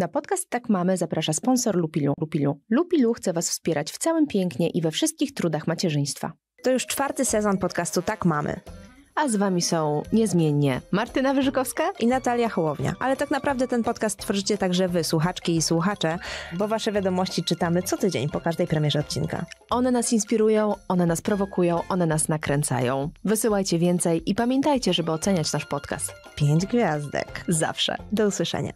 Na podcast Tak Mamy zaprasza sponsor Lupilu. Lupilu. Lupilu chce Was wspierać w całym pięknie i we wszystkich trudach macierzyństwa. To już czwarty sezon podcastu Tak Mamy. A z Wami są niezmiennie Martyna Wyżykowska i Natalia Hołownia. Ale tak naprawdę ten podcast tworzycie także Wy, słuchaczki i słuchacze, bo Wasze wiadomości czytamy co tydzień po każdej premierze odcinka. One nas inspirują, one nas prowokują, one nas nakręcają. Wysyłajcie więcej i pamiętajcie, żeby oceniać nasz podcast. Pięć gwiazdek. Zawsze. Do usłyszenia.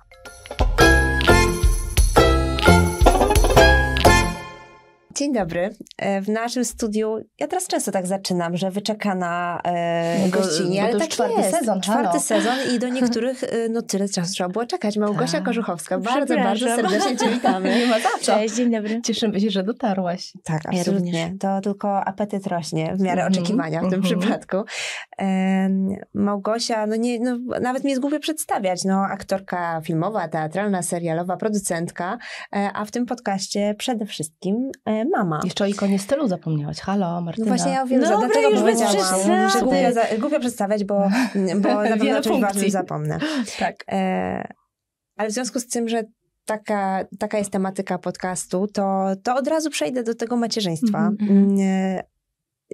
Dzień dobry. E, w naszym studiu, ja teraz często tak zaczynam, że wyczekana e, gościnie, ale tak czwarty jest. sezon. Czwarty halo. sezon i do niektórych e, no tyle czasu trzeba było czekać. Małgosia Ta. Korzuchowska, bardzo, bardzo serdecznie Cię witamy. Cześć, dzień dobry. Cieszymy się, że dotarłaś. Tak, absolutnie. Ja to tylko apetyt rośnie w miarę mhm, oczekiwania w tym mhm. przypadku. E, Małgosia, no, nie, no nawet mi jest głupie przedstawiać, no aktorka filmowa, teatralna, serialowa, producentka, e, a w tym podcaście przede wszystkim e, mama. Jeszcze o ikonie stylu zapomniałaś. Halo, Martyna. No właśnie ja wiem, no dobra, dlatego no już będzie że głupio, głupio przedstawiać, bo, bo na pewno czymś ważnym zapomnę. tak. E, ale w związku z tym, że taka, taka jest tematyka podcastu, to, to od razu przejdę do tego macierzyństwa. Mhm, mhm. Mm -hmm.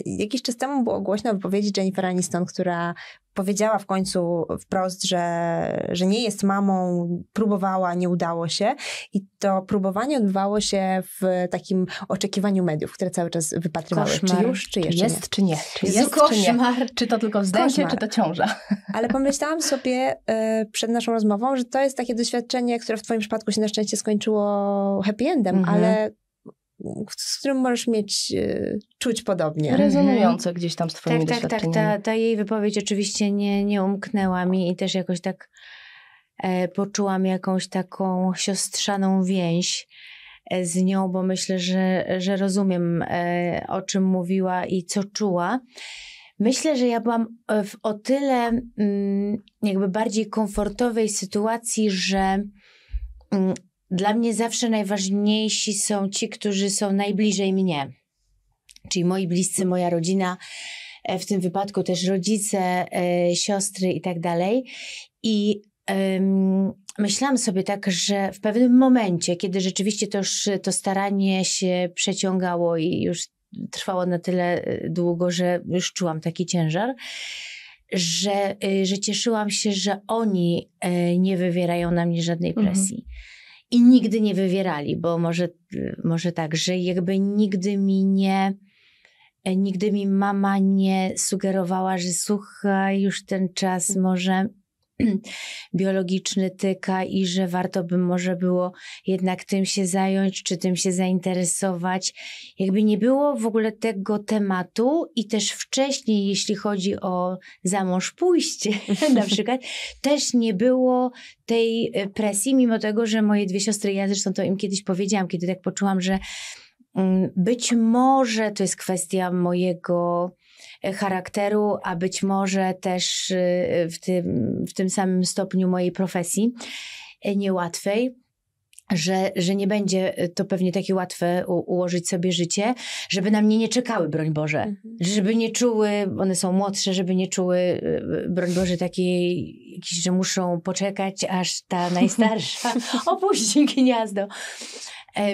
Jakiś czas temu było głośno wypowiedzi Jennifer Aniston, która powiedziała w końcu wprost, że, że nie jest mamą, próbowała, nie udało się. I to próbowanie odbywało się w takim oczekiwaniu mediów, które cały czas wypatrywały, koszmar. czy już, czy jeszcze jest, nie. czy nie. Czy jest, jest koszmar. Czy, nie. czy to tylko zdjęcie, czy to ciąża. Ale pomyślałam sobie y, przed naszą rozmową, że to jest takie doświadczenie, które w twoim przypadku się na szczęście skończyło happy endem, mhm. ale z którym możesz mieć, e, czuć podobnie. Mhm. Rezonujące gdzieś tam z twoimi tak, Tak, tak, ta, ta jej wypowiedź oczywiście nie, nie umknęła mi i też jakoś tak e, poczułam jakąś taką siostrzaną więź e, z nią, bo myślę, że, że rozumiem e, o czym mówiła i co czuła. Myślę, że ja byłam e, w o tyle mm, jakby bardziej komfortowej sytuacji, że mm, dla mnie zawsze najważniejsi są ci, którzy są najbliżej mnie, czyli moi bliscy, moja rodzina, e, w tym wypadku też rodzice, e, siostry i tak dalej. I myślałam sobie tak, że w pewnym momencie, kiedy rzeczywiście to już to staranie się przeciągało i już trwało na tyle e, długo, że już czułam taki ciężar, że, że cieszyłam się, że oni nie wywierają na mnie żadnej mhm. presji. Mhm i nigdy nie wywierali, bo może, może tak, że jakby nigdy mi nie, e, nigdy mi mama nie sugerowała, że słuchaj, już ten czas może biologiczny tyka i że warto by może było jednak tym się zająć, czy tym się zainteresować. Jakby nie było w ogóle tego tematu i też wcześniej, jeśli chodzi o za mąż pójście na przykład, też nie było tej e, presji, mimo tego, że moje dwie siostry, ja zresztą to im kiedyś powiedziałam, kiedy tak poczułam, że mm, być może to jest kwestia mojego charakteru, a być może też y, w tym, w tym samym stopniu mojej profesji e, niełatwej że, że nie będzie e, to pewnie takie łatwe u, ułożyć sobie życie, żeby na mnie nie czekały, broń Boże. Mhm. Żeby nie czuły, one są młodsze, żeby nie czuły, e, broń Boże, takiej, że muszą poczekać, aż ta najstarsza opuści gniazdo.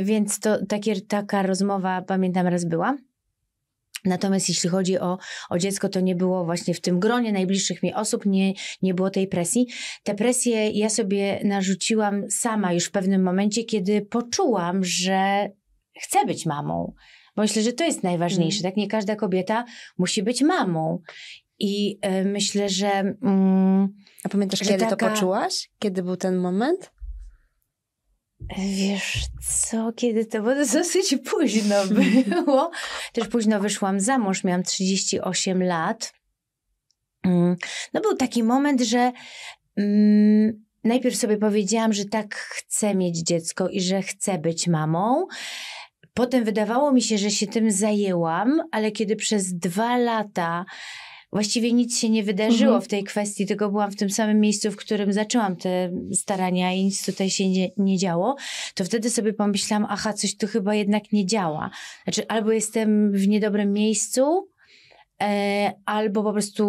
Więc to takie, taka rozmowa, pamiętam, raz była. Natomiast jeśli chodzi o, o dziecko, to nie było właśnie w tym gronie najbliższych mi osób, nie, nie było tej presji. Tę presję ja sobie narzuciłam sama już w pewnym momencie, kiedy poczułam, że chcę być mamą. Bo myślę, że to jest najważniejsze. Mm. Tak, nie każda kobieta musi być mamą. I y, myślę, że. Mm, A pamiętasz, że kiedy taka... to poczułaś? Kiedy był ten moment? Wiesz co, kiedy to było, dosyć późno było. Też późno wyszłam za mąż, miałam 38 lat. Mm, no był taki moment, że mm, najpierw sobie powiedziałam, że tak chcę mieć dziecko i że chcę być mamą. Potem wydawało mi się, że się tym zajęłam, ale kiedy przez dwa lata właściwie nic się nie wydarzyło mhm. w tej kwestii, tylko byłam w tym samym miejscu, w którym zaczęłam te starania i nic tutaj się nie, nie działo, to wtedy sobie pomyślałam, aha, coś tu chyba jednak nie działa. Znaczy, albo jestem w niedobrym miejscu, E, albo po prostu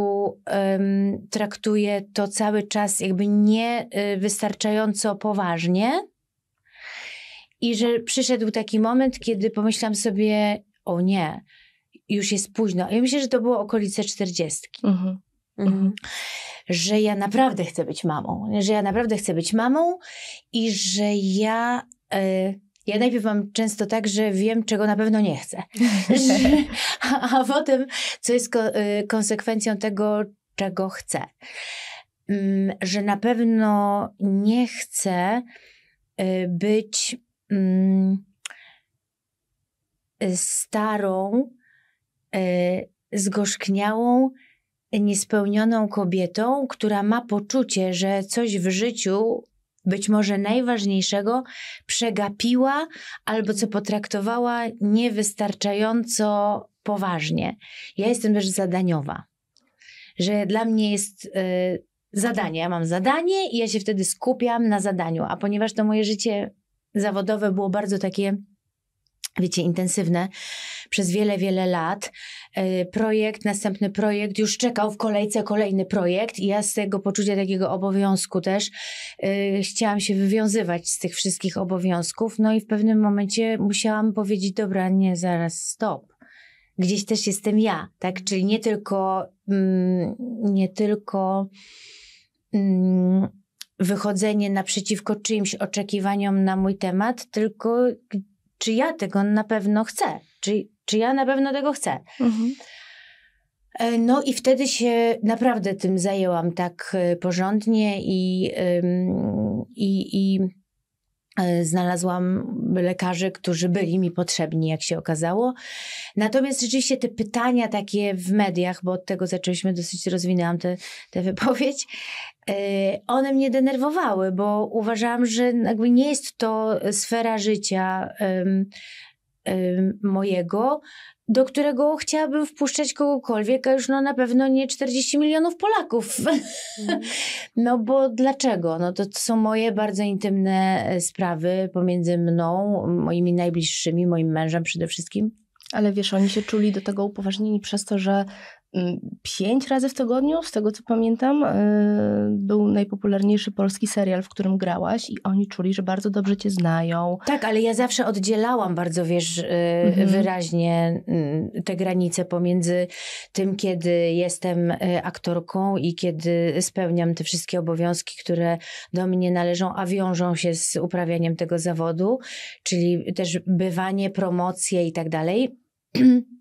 e, traktuje to cały czas jakby nie e, wystarczająco poważnie. I że przyszedł taki moment, kiedy pomyślałam sobie, o nie, już jest późno. Ja myślę, że to było okolice czterdziestki. Mhm. mhm. Mhm. Że ja naprawdę chcę być mamą. Że ja naprawdę chcę być mamą i że ja... Y ja najpierw mam często tak, że wiem, czego na pewno nie chcę. a, a, potem, co jest ko e, konsekwencją tego, czego chcę. Um, że na pewno nie chcę y, być um, starą, E, zgorzkniałą, niespełnioną kobietą, która ma poczucie, że coś w życiu być może najważniejszego przegapiła albo co potraktowała niewystarczająco poważnie. Ja jestem też zadaniowa, że dla mnie jest y, zadanie. Ja mam zadanie i ja się wtedy skupiam na zadaniu, a ponieważ to moje życie zawodowe było bardzo takie, wiecie, intensywne, przez wiele, wiele lat. E, projekt, następny projekt, już czekał w kolejce kolejny projekt i ja z tego poczucia takiego obowiązku też e, chciałam się wywiązywać z tych wszystkich obowiązków. No i w pewnym momencie musiałam powiedzieć, dobra, nie, zaraz, stop gdzieś też jestem ja, tak? Czyli nie tylko, mm, nie tylko mm, wychodzenie naprzeciwko czyimś oczekiwaniom na mój temat, tylko czy ja tego na pewno chcę? Czy czy ja na pewno tego chcę? Mhm. E, no i wtedy się naprawdę tym zajęłam tak e, porządnie i, i, i e, znalazłam lekarzy, którzy byli mi potrzebni, jak się okazało. Natomiast rzeczywiście te pytania takie w mediach, bo od tego zaczęliśmy dosyć, rozwinęłam tę wypowiedź, one mnie denerwowały, bo uważałam, że jakby nie jest to sfera życia mojego, do którego chciałabym wpuszczać kogokolwiek, a już no na pewno nie 40 milionów Polaków. Mhm. no bo dlaczego? No to są moje bardzo intymne e, sprawy pomiędzy mną, moimi najbliższymi, moim mężem przede wszystkim. Ale wiesz, oni się czuli do tego upoważnieni przez to, że Mm, pięć razy w tygodniu, z tego co pamiętam, e, był najpopularniejszy polski serial, w którym grałaś i oni czuli, że bardzo dobrze cię znają. Tak, ale ja zawsze oddzielałam bardzo, wiesz, e, mhm. wyraźnie mm, te granice pomiędzy tym, kiedy jestem e, aktorką i kiedy spełniam te wszystkie obowiązki, które do mnie należą, a wiążą się z uprawianiem tego zawodu, czyli też bywanie, promocje i tak dalej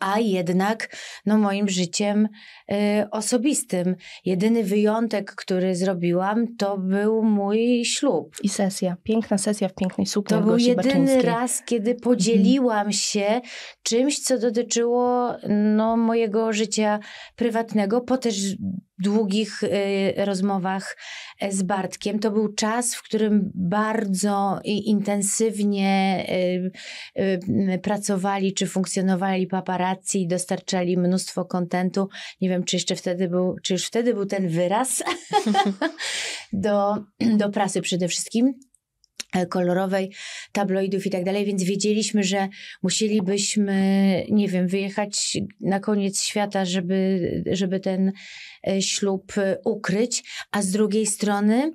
a jednak no, moim życiem y, osobistym. Jedyny wyjątek, który zrobiłam, to był mój ślub. I sesja, piękna sesja w pięknej sukni. To Gosi był jedyny raz, kiedy mhm. podzieliłam się czymś, co dotyczyło no, mojego życia prywatnego, po też długich y, rozmowach e, z Bartkiem. To był czas, w którym bardzo intensywnie y, y pracowali czy funkcjonowali paparazzi dostarczali mnóstwo kontentu. Nie wiem, czy jeszcze wtedy był, czy już wtedy był ten wyraz do, do prasy przede wszystkim e, kolorowej, tabloidów i tak dalej, więc wiedzieliśmy, że musielibyśmy, nie wiem, wyjechać na koniec świata, żeby, żeby ten e, ślub e, ukryć, a z drugiej strony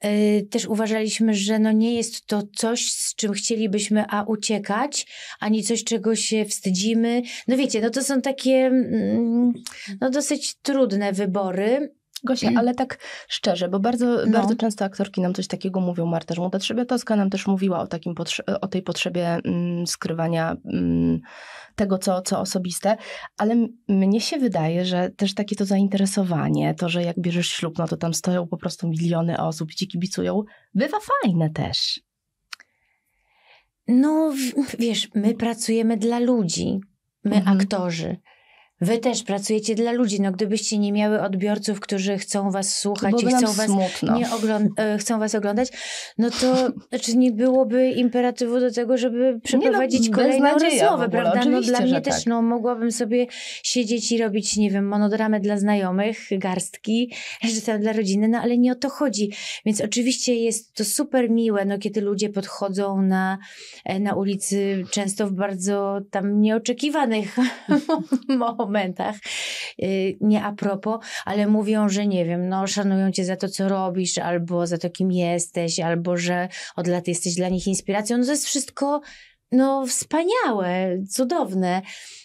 E, też uważaliśmy, że no nie jest to coś, z czym chcielibyśmy a uciekać, ani coś, czego się wstydzimy. No wiecie, no to są takie mm, no dosyć trudne wybory. Gosia, ale tak szczerze, bo bardzo, no. bardzo często aktorki nam coś takiego mówią. Marta Żmuda toska, nam też mówiła o, takim potrze- o tej potrzebie mm, skrywania mm, tego, co, co osobiste, ale mnie się wydaje, że też takie to zainteresowanie, to, że jak bierzesz ślub, no to tam stoją po prostu miliony osób i ci kibicują, bywa fajne też. No, wiesz, my pracujemy dla ludzi, my mhm. aktorzy. Wy też pracujecie dla ludzi. No gdybyście nie miały odbiorców, którzy chcą was słuchać i chcą was, nie e, chcą was oglądać, no to znaczy nie byłoby imperatywu do tego, żeby no, przeprowadzić no, kolejną rozmowę, prawda? No dla mnie też, tak. no mogłabym sobie siedzieć i robić, nie wiem, monodramę dla znajomych, garstki, że tam dla rodziny, no ale nie o to chodzi. Więc oczywiście jest to super miłe, no kiedy ludzie podchodzą na, e, na ulicy często w bardzo tam nieoczekiwanych momentach, y, nie a propos, ale mówią, że nie wiem, no szanują cię za to, co robisz, albo za to, kim jesteś, albo że od lat jesteś dla nich inspiracją. No to jest wszystko no, wspaniałe, cudowne.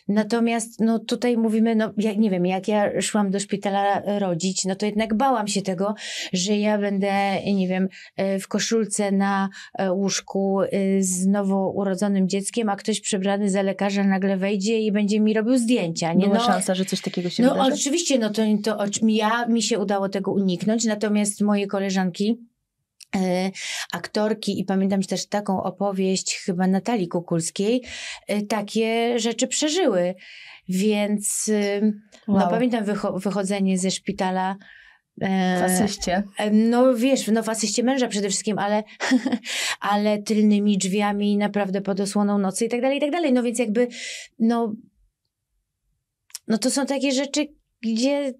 Natomiast no, tutaj mówimy, no ja nie wiem, jak ja szłam do szpitala rodzić, no to jednak bałam się tego, że ja będę, nie wiem, e, w koszulce na e, łóżku e, z nowo urodzonym dzieckiem, a ktoś przebrany za lekarza nagle wejdzie i będzie mi robił zdjęcia. Nie? ma no, szansa, że coś takiego się No wydarzy? oczywiście, no to, to ja mi się udało tego uniknąć, natomiast moje koleżanki Y, aktorki i pamiętam też taką opowieść chyba Natalii Kukulskiej, y, takie rzeczy przeżyły. Więc y, no, wow. no, pamiętam wycho- wychodzenie ze szpitala. w e, asyście. E, no wiesz, no w asyście męża przede wszystkim, ale, ale tylnymi drzwiami naprawdę pod osłoną nocy i tak dalej, i tak dalej. No więc jakby, no, no to są takie rzeczy, gdzie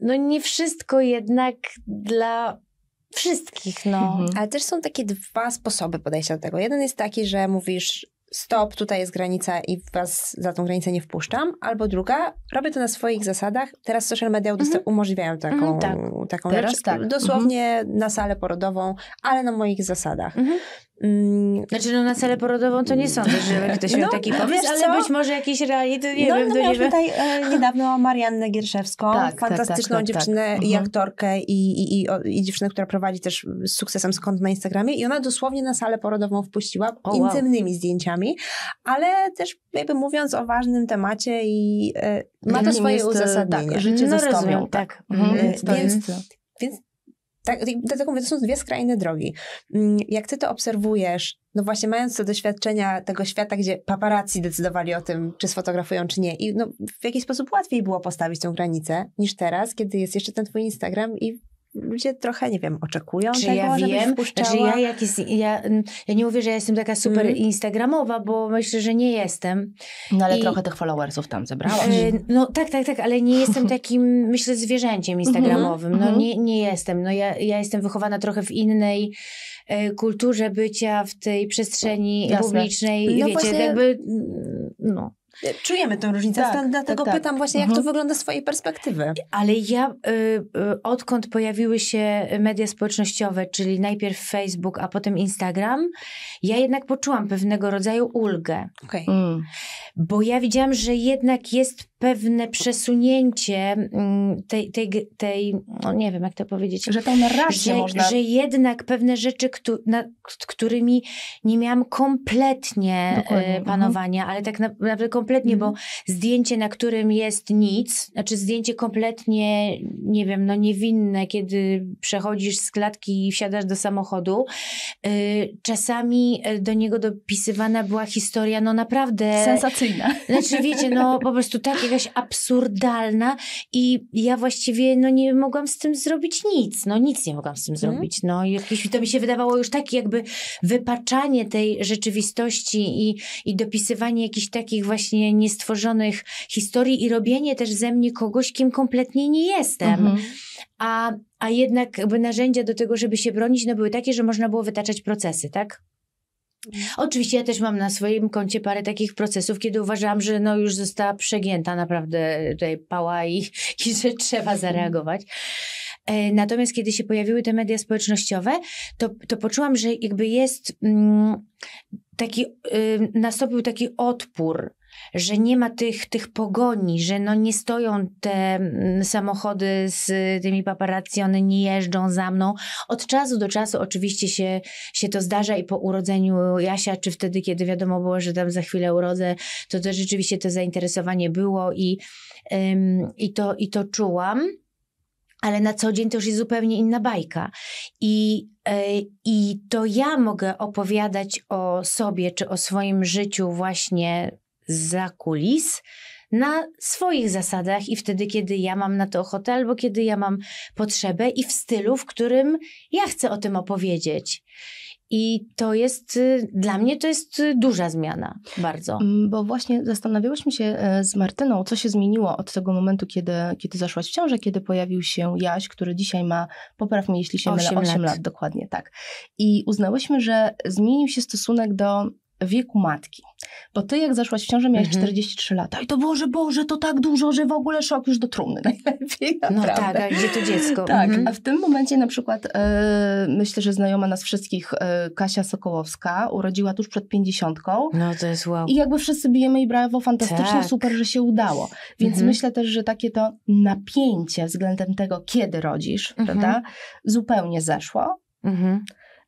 no nie wszystko jednak dla Wszystkich, no. Mhm. Ale też są takie dwa sposoby podejścia do tego. Jeden jest taki, że mówisz, stop, tutaj jest granica i was za tą granicę nie wpuszczam. Albo druga, robię to na swoich zasadach. Teraz social media mhm. umożliwiają taką, mhm, tak. taką rzecz. Tak. Mhm. Dosłownie mhm. na salę porodową, ale na moich zasadach. Mhm. Mm. Znaczy, no na salę porodową to nie sądzę, żeby ktoś no, miał taki no pomysł, wiesz, ale co? być może jakiś reality, nie no, wiem. No, miałeś tutaj e, niedawno Mariannę Gierszewską, tak, tak fantastyczną tak, tak, tak, dziewczynę i mhm. aktorkę i, i, i, o, i, dziewczynę, która prowadzi też z sukcesem skąd na Instagramie i ona dosłownie na salę porodową wpuściła oh, intymnymi wow. zdjęciami, ale też jakby mówiąc o ważnym temacie i e, ma to swoje e, uzasadnienie. Tak, życie no, za stomią, rozumiem, tak. Mhm. Więc, e, to jest tak, dlatego tak mówię, to są dwie skrajne drogi. Mm, jak ty to obserwujesz, no właśnie mając te doświadczenia tego świata, gdzie paparazzi decydowali o tym, czy sfotografują, czy nie, i no, w jakiś sposób łatwiej było postawić tą granicę niż teraz, kiedy jest jeszcze ten twój Instagram i ludzie trochę, nie wiem, oczekują czy tego, ja wiem, znaczy, ja, jak jest, ja, mm, ja nie mówię, że ja jestem taka super mm. instagramowa, bo myślę, że nie jestem. No ale I... trochę tych followersów tam zebrałaś. E, no tak, tak, tak, ale nie jestem takim, myślę, zwierzęciem mhm, instagramowym. No mhm. nie, nie jestem. No ja, ja jestem wychowana trochę w innej e, kulturze bycia w tej przestrzeni Jasne. publicznej, no wiecie, właśnie... jakby mm, no. Czujemy tę różnicę, tak, dlatego tak, tak. pytam właśnie, jak mhm. to wygląda z Twojej perspektywy. Ale ja, y, y, odkąd pojawiły się media społecznościowe, czyli najpierw Facebook, a potem Instagram, ja jednak poczułam pewnego rodzaju ulgę. Okay. Mm. Bo ja widziałam, że jednak jest pewne przesunięcie mm, tej, tej, tej no nie wiem jak to powiedzieć. Że tą narrację że, można... Że jednak pewne rzeczy, któ nad którymi nie miałam kompletnie e, mhm. panowania, mhm. ale tak naprawdę kompletnie, mm. bo mhm. zdjęcie, na którym jest nic, znaczy zdjęcie kompletnie, nie wiem, no niewinne, kiedy przechodzisz z klatki i wsiadasz do samochodu. Y, czasami y, do niego dopisywana była historia, no naprawdę... Sensacyjna. Znaczy wiecie, no po prostu tak jakaś absurdalna i ja właściwie no nie mogłam z tym zrobić nic, no nic nie mogłam z tym mm. zrobić, no jakieś, to mi się wydawało już takie jakby wypaczanie tej rzeczywistości i, i dopisywanie jakichś takich właśnie właśnie niestworzonych historii i robienie też ze mnie kogoś, kim kompletnie nie jestem. Mhm. A, a jednak jakby narzędzia do tego, żeby się bronić, no były takie, że można było wytaczać procesy, tak? Oczywiście ja też mam na swoim koncie parę takich procesów, kiedy uważam, że no już została przegięta naprawdę tutaj pała i, i że trzeba mhm. zareagować. E, natomiast kiedy się pojawiły te media społecznościowe, to, to poczułam, że jakby jest mm, taki, y, nastąpił taki odpór że nie ma tych, tych pogoni, że no nie stoją te mm, samochody z tymi paparazzi, one nie jeżdżą za mną. Od czasu do czasu oczywiście się, się to zdarza i po urodzeniu Jasia, czy wtedy, kiedy wiadomo było, że tam za chwilę urodzę, to, też rzeczywiście to zainteresowanie było i, ym, i, to, i to czułam ale na co dzień to już jest zupełnie inna bajka. I, yy, I to ja mogę opowiadać o sobie czy o swoim życiu właśnie za kulis na swoich zasadach i wtedy, kiedy ja mam na to ochotę, albo kiedy ja mam potrzebę i w stylu, w którym ja chcę o tym opowiedzieć. I to jest, y, dla mnie to jest y, duża zmiana, bardzo. Mm, bo właśnie zastanawiałyśmy się e, z Martyną, co się zmieniło od tego momentu, kiedy, kiedy zaszłaś w ciążę, kiedy pojawił się Jaś, który dzisiaj ma, popraw mnie jeśli się 8 mylę, 8 lat. lat dokładnie, tak. I uznałyśmy, że zmienił się stosunek do wieku matki. Bo ty, jak zaszłaś w ciążę, miałeś mhm. 43 lata. I to Boże, Boże, to tak dużo, że w ogóle szok już do trumny najlepiej. No naprawdę. No tak, a gdzie to dziecko? Tak, mhm. a w tym momencie na przykład e, myślę, że znajoma nas wszystkich e, Kasia Sokołowska urodziła tuż przed pięćdziesiątką. No to jest wow. I jakby wszyscy bijemy i brawo, fantastycznie, tak. super, że się udało. Więc mhm. myślę też, że takie to napięcie względem tego, kiedy rodzisz, mhm. prawda, zupełnie zeszło. Mhm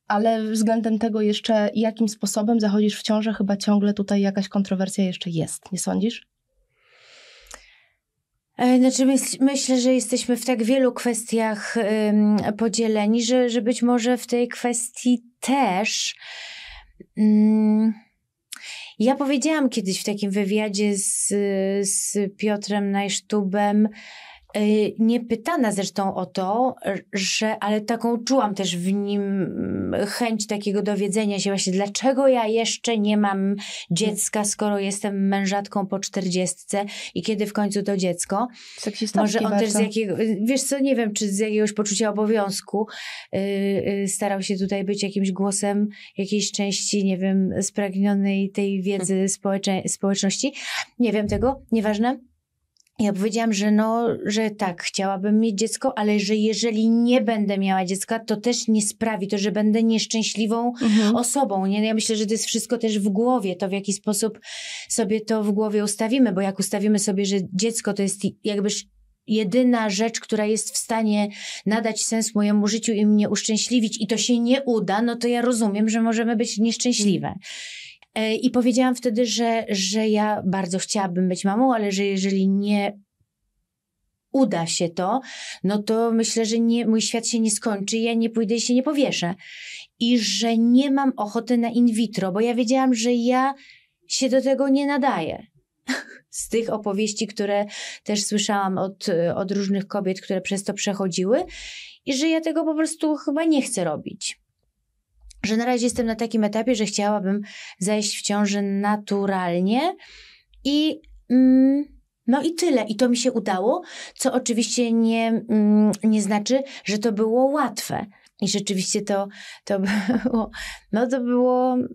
ale względem tego jeszcze, jakim sposobem zachodzisz w ciążę, chyba ciągle tutaj jakaś kontrowersja jeszcze jest, nie sądzisz? E, znaczy myśl, myślę, że jesteśmy w tak wielu kwestiach ym, podzieleni, że, że być może w tej kwestii też. Ym, ja powiedziałam kiedyś w takim wywiadzie z, z Piotrem Najsztubem, E, nie pytana zresztą o to, że, ale taką czułam też w nim mm, chęć takiego dowiedzenia się właśnie, dlaczego ja jeszcze nie mam dziecka, skoro jestem mężatką po czterdziestce i kiedy w końcu to dziecko. Może on bardzo. też z jakiego, wiesz co, nie wiem, czy z jakiegoś poczucia obowiązku yy, starał się tutaj być jakimś głosem jakiejś części, nie wiem, spragnionej tej wiedzy hmm. społeczności. Nie wiem tego, nieważne ja powiedziałam, że no, że tak, chciałabym mieć dziecko, ale że jeżeli nie będę miała dziecka, to też nie sprawi to, że będę nieszczęśliwą mhm. osobą. Nie? Ja myślę, że to jest wszystko też w głowie, to w jaki sposób sobie to w głowie ustawimy, bo jak ustawimy sobie, że dziecko to jest jakby jedyna rzecz, która jest w stanie nadać sens mojemu życiu i mnie uszczęśliwić i to się nie uda, no to ja rozumiem, że możemy być nieszczęśliwe. Mhm. E, I powiedziałam wtedy, że, że ja bardzo chciałabym być mamą, ale że jeżeli nie uda się to, no to myślę, że nie, mój świat się nie skończy, ja nie pójdę i się nie powieszę. I że nie mam ochoty na in vitro, bo ja wiedziałam, że ja się do tego nie nadaję. Z tych opowieści, które też słyszałam od, od różnych kobiet, które przez to przechodziły, i że ja tego po prostu chyba nie chcę robić że na razie jestem na takim etapie, że chciałabym zejść w ciąży naturalnie i. Mm, no i tyle, i to mi się udało, co oczywiście nie, mm, nie znaczy, że to było łatwe. I rzeczywiście to, to, było, no to było mm,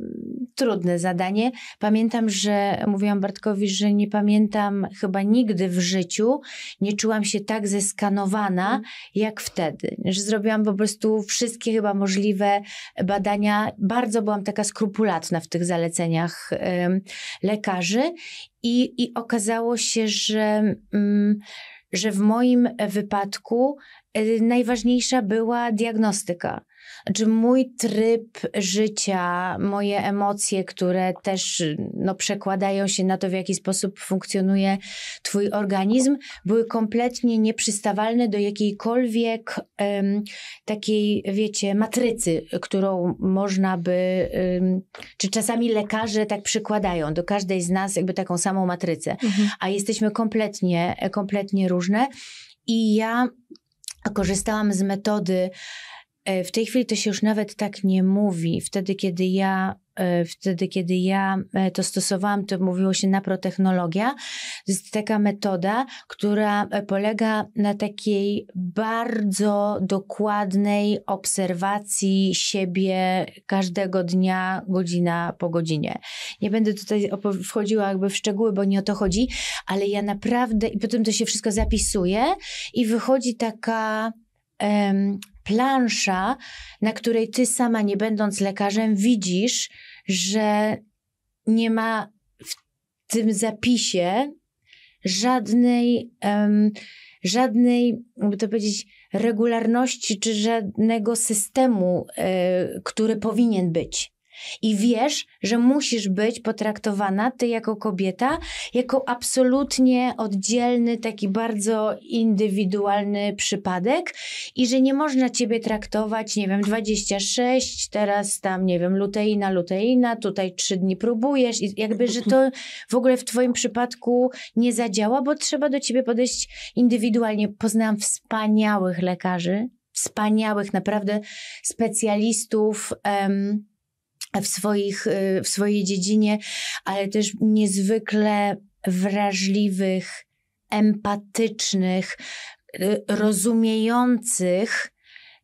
trudne zadanie. Pamiętam, że mówiłam Bartkowi, że nie pamiętam chyba nigdy w życiu, nie czułam się tak zeskanowana mhm. jak wtedy. Że zrobiłam po prostu wszystkie chyba możliwe badania. Bardzo byłam taka skrupulatna w tych zaleceniach lekarzy i, i okazało się, że. Mm, że w moim wypadku y, najważniejsza była diagnostyka. Czy znaczy, mój tryb życia, moje emocje, które też no, przekładają się na to, w jaki sposób funkcjonuje Twój organizm, były kompletnie nieprzystawalne do jakiejkolwiek um, takiej, wiecie, matrycy, którą można by, um, czy czasami lekarze tak przykładają do każdej z nas, jakby taką samą matrycę, mhm. a jesteśmy kompletnie, kompletnie różne. I ja korzystałam z metody E, w tej chwili to się już nawet tak nie mówi. Wtedy, kiedy ja e, wtedy, kiedy ja e, to stosowałam, to mówiło się naprotechnologia. To jest taka metoda, która polega na takiej bardzo dokładnej obserwacji siebie każdego dnia, godzina po godzinie. Nie będę tutaj wchodziła jakby w szczegóły, bo nie o to chodzi, ale ja naprawdę, i potem to się wszystko zapisuje i wychodzi taka plansza, na której ty sama, nie będąc lekarzem, widzisz, że nie ma w tym zapisie żadnej, um, żadnej, jakby to powiedzieć, regularności czy żadnego systemu, y, który powinien być. I wiesz, że musisz być potraktowana, ty jako kobieta, jako absolutnie oddzielny, taki bardzo indywidualny przypadek i że nie można ciebie traktować, nie wiem, 26, teraz tam, nie wiem, luteina, luteina, tutaj trzy dni próbujesz i jakby, że to w ogóle w twoim przypadku nie zadziała, bo trzeba do ciebie podejść indywidualnie. Poznałam wspaniałych lekarzy, wspaniałych naprawdę specjalistów, w, swoich, y, w swojej dziedzinie, ale też niezwykle wrażliwych, empatycznych, y, rozumiejących,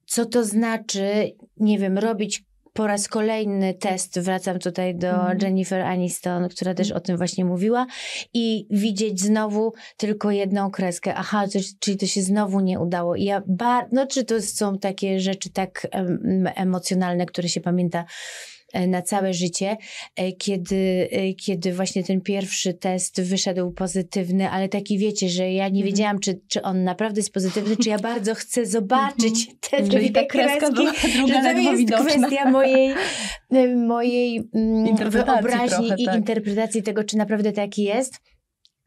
co to znaczy, nie wiem, robić po raz kolejny test, wracam tutaj do mm. Jennifer Aniston, która też o tym właśnie mówiła, i widzieć znowu tylko jedną kreskę. Aha, to, czyli to się znowu nie udało. I ja bardzo, no, czy to są takie rzeczy tak em, emocjonalne, które się pamięta E, na całe życie, e, kiedy, e, kiedy właśnie ten pierwszy test wyszedł pozytywny, ale taki wiecie, że ja nie mhm. wiedziałam, czy, czy on naprawdę jest pozytywny, czy ja bardzo chcę zobaczyć mhm. te dwie ta kreska kreski, druga że to jest widoczna. kwestia mojej, mojej mm, wyobraźni trochę, tak. i interpretacji tego, czy naprawdę taki jest.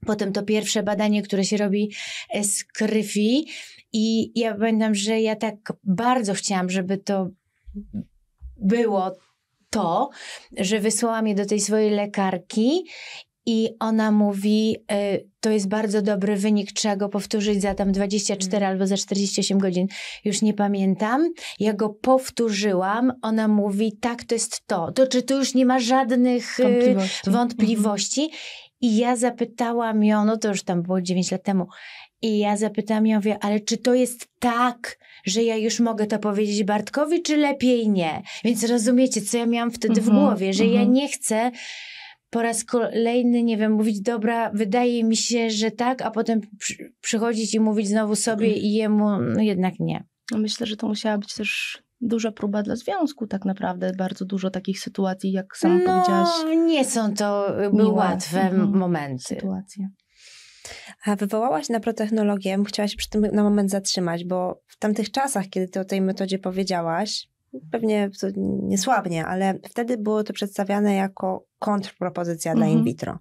Potem to pierwsze badanie, które się robi z krwi. I ja pamiętam, że ja tak bardzo chciałam, żeby to było to, że wysłałam je do tej swojej lekarki i ona mówi, e, to jest bardzo dobry wynik, trzeba go powtórzyć za tam 24 mhm. albo za 48 godzin, już nie pamiętam. Ja go powtórzyłam, ona mówi, tak, to jest to. To czy tu już nie ma żadnych e, wątpliwości? Mhm. wątpliwości. I ja zapytałam ją, no to już tam było 9 lat temu, i ja zapytałam ją, mówię, ale czy to jest tak, że ja już mogę to powiedzieć Bartkowi, czy lepiej nie. Więc rozumiecie, co ja miałam wtedy mm -hmm, w mhm, głowie, że mm -hmm. ja mhm. nie chcę po raz kolejny, nie wiem, mówić, dobra, wydaje mi się, że tak, a potem przy, przychodzić i mówić znowu sobie mm. i jemu, no jednak nie. Myślę, że to musiała być też duża próba dla związku, tak naprawdę. Bardzo dużo takich sytuacji, jak sam no, powiedziałaś. Nie są to były łatwe mhm. momenty. Sytuacje. Wywołałaś naprotechnologię, chciałaś przy tym na moment zatrzymać, bo w tamtych czasach, kiedy ty o tej metodzie powiedziałaś, pewnie to nie ale wtedy było to przedstawiane jako kontrpropozycja mhm. dla in vitro.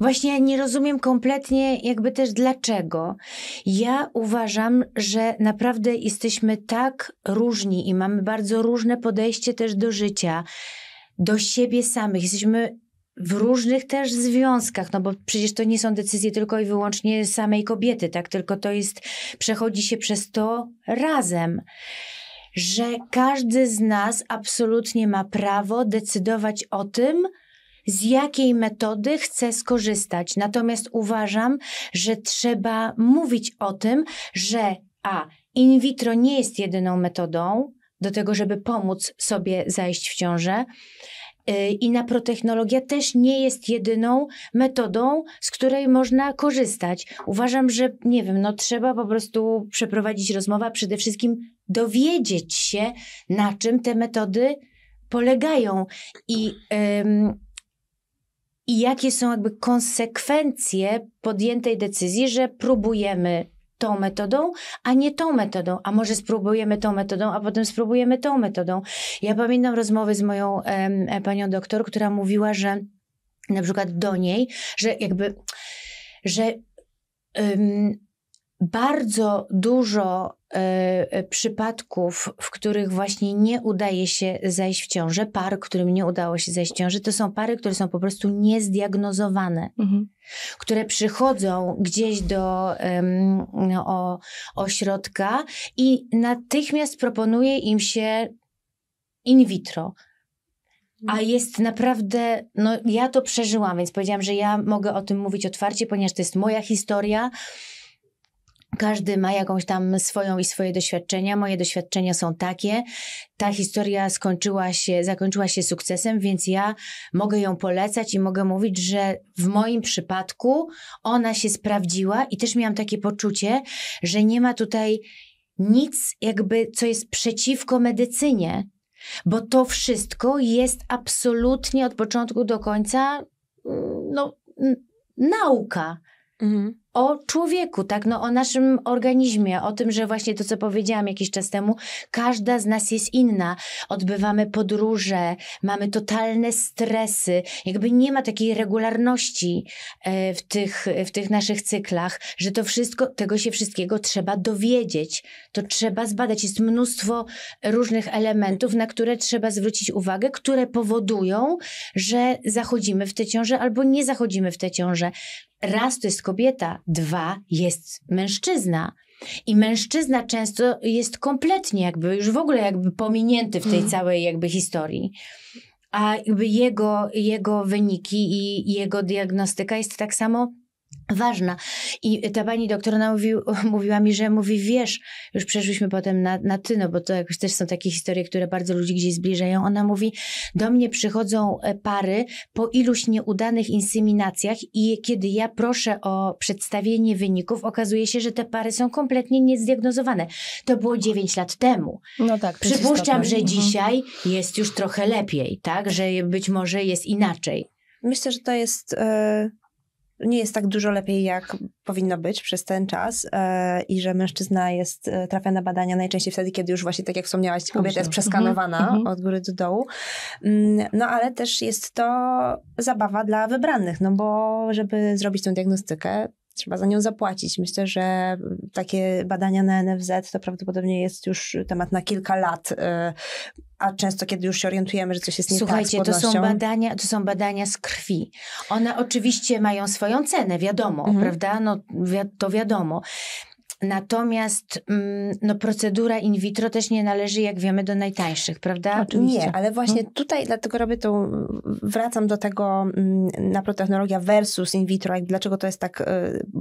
Właśnie ja nie rozumiem kompletnie, jakby też dlaczego. Ja uważam, że naprawdę jesteśmy tak różni i mamy bardzo różne podejście też do życia, do siebie samych. Jesteśmy w różnych też związkach, no bo przecież to nie są decyzje tylko i wyłącznie samej kobiety, tak? Tylko to jest, przechodzi się przez to razem, że każdy z nas absolutnie ma prawo decydować o tym, z jakiej metody chcę skorzystać. Natomiast uważam, że trzeba mówić o tym, że a in vitro nie jest jedyną metodą do tego, żeby pomóc sobie zajść w ciążę Y, i naprotechnologia też nie jest jedyną metodą, z której można korzystać. Uważam, że nie wiem, no trzeba po prostu przeprowadzić rozmowę, przede wszystkim dowiedzieć się, na czym te metody polegają i, ym, i jakie są jakby konsekwencje podjętej decyzji, że próbujemy tą metodą, a nie tą metodą. A może spróbujemy tą metodą, a potem spróbujemy tą metodą. Ja pamiętam rozmowy z moją e, panią doktor, która mówiła, że na przykład do niej, że jakby, że um, bardzo dużo E, przypadków, w których właśnie nie udaje się zajść w ciążę, par, którym nie udało się zajść w ciążę, to są pary, które są po prostu niezdiagnozowane. Mhm. Które przychodzą gdzieś do um, o, ośrodka i natychmiast proponuje im się in vitro. A mhm. jest naprawdę, no ja to przeżyłam, więc powiedziałam, że ja mogę o tym mówić otwarcie, ponieważ to jest moja historia. Każdy ma jakąś tam swoją i swoje doświadczenia. Moje doświadczenia są takie. Ta historia skończyła się, zakończyła się sukcesem, więc ja mogę ją polecać i mogę mówić, że w moim przypadku ona się sprawdziła i też miałam takie poczucie, że nie ma tutaj nic jakby, co jest przeciwko medycynie, bo to wszystko jest absolutnie od początku do końca, mm, no, nauka. Mhm o człowieku, tak, no o naszym organizmie, o tym, że właśnie to, co powiedziałam jakiś czas temu, każda z nas jest inna. Odbywamy podróże, mamy totalne stresy, jakby nie ma takiej regularności e, w tych, w tych naszych cyklach, że to wszystko, tego się wszystkiego trzeba dowiedzieć, to trzeba zbadać. Jest mnóstwo różnych elementów, na które trzeba zwrócić uwagę, które powodują, że zachodzimy w te ciąże albo nie zachodzimy w te ciąże raz to jest kobieta, dwa jest mężczyzna. I mężczyzna często jest kompletnie jakby, już w ogóle jakby pominięty w tej hmm. całej jakby historii. A jakby jego, jego wyniki i jego diagnostyka jest tak samo ważna. I ta pani doktora mówił, mówiła mi, że mówi, wiesz, już przeszłyśmy potem na, na ty, no bo to jakoś też są takie historie, które bardzo ludzi gdzieś zbliżają. Ona mówi, do mnie przychodzą e, pary po iluś nieudanych inseminacjach i kiedy ja proszę o przedstawienie wyników, okazuje się, że te pary są kompletnie niezdiagnozowane. To było 9 lat temu. No tak. Przypuszczam, że tak. Mhm. dzisiaj mhm. jest już trochę lepiej, tak? Że być może jest inaczej. Myślę, że to jest... Yy nie jest tak dużo lepiej, jak powinno być przez ten czas e, i że mężczyzna jest, e, trafia na badania najczęściej wtedy, kiedy już właśnie, tak jak wspomniałaś, kobieta jest mhm, przeskanowana mhm. od góry do dołu. Mm, no ale też jest to zabawa dla wybranych, no bo żeby zrobić tą diagnostykę, trzeba za nią zapłacić. Myślę, że mm, takie badania na NFZ to prawdopodobnie jest już temat na kilka lat, y, a często kiedy już się orientujemy, że coś jest nie Słuchajcie, tak z to są badania, to są badania z krwi. One oczywiście mają swoją cenę, wiadomo, mhm. prawda? No to wiadomo. Natomiast mm, no, procedura in vitro też nie należy, jak wiemy, do najtańszych, prawda? Oczywiście. Nie, ale właśnie mhm. tutaj dlatego robię to wracam do tego mm, naprotechnologia versus in vitro, jak, dlaczego to jest tak y,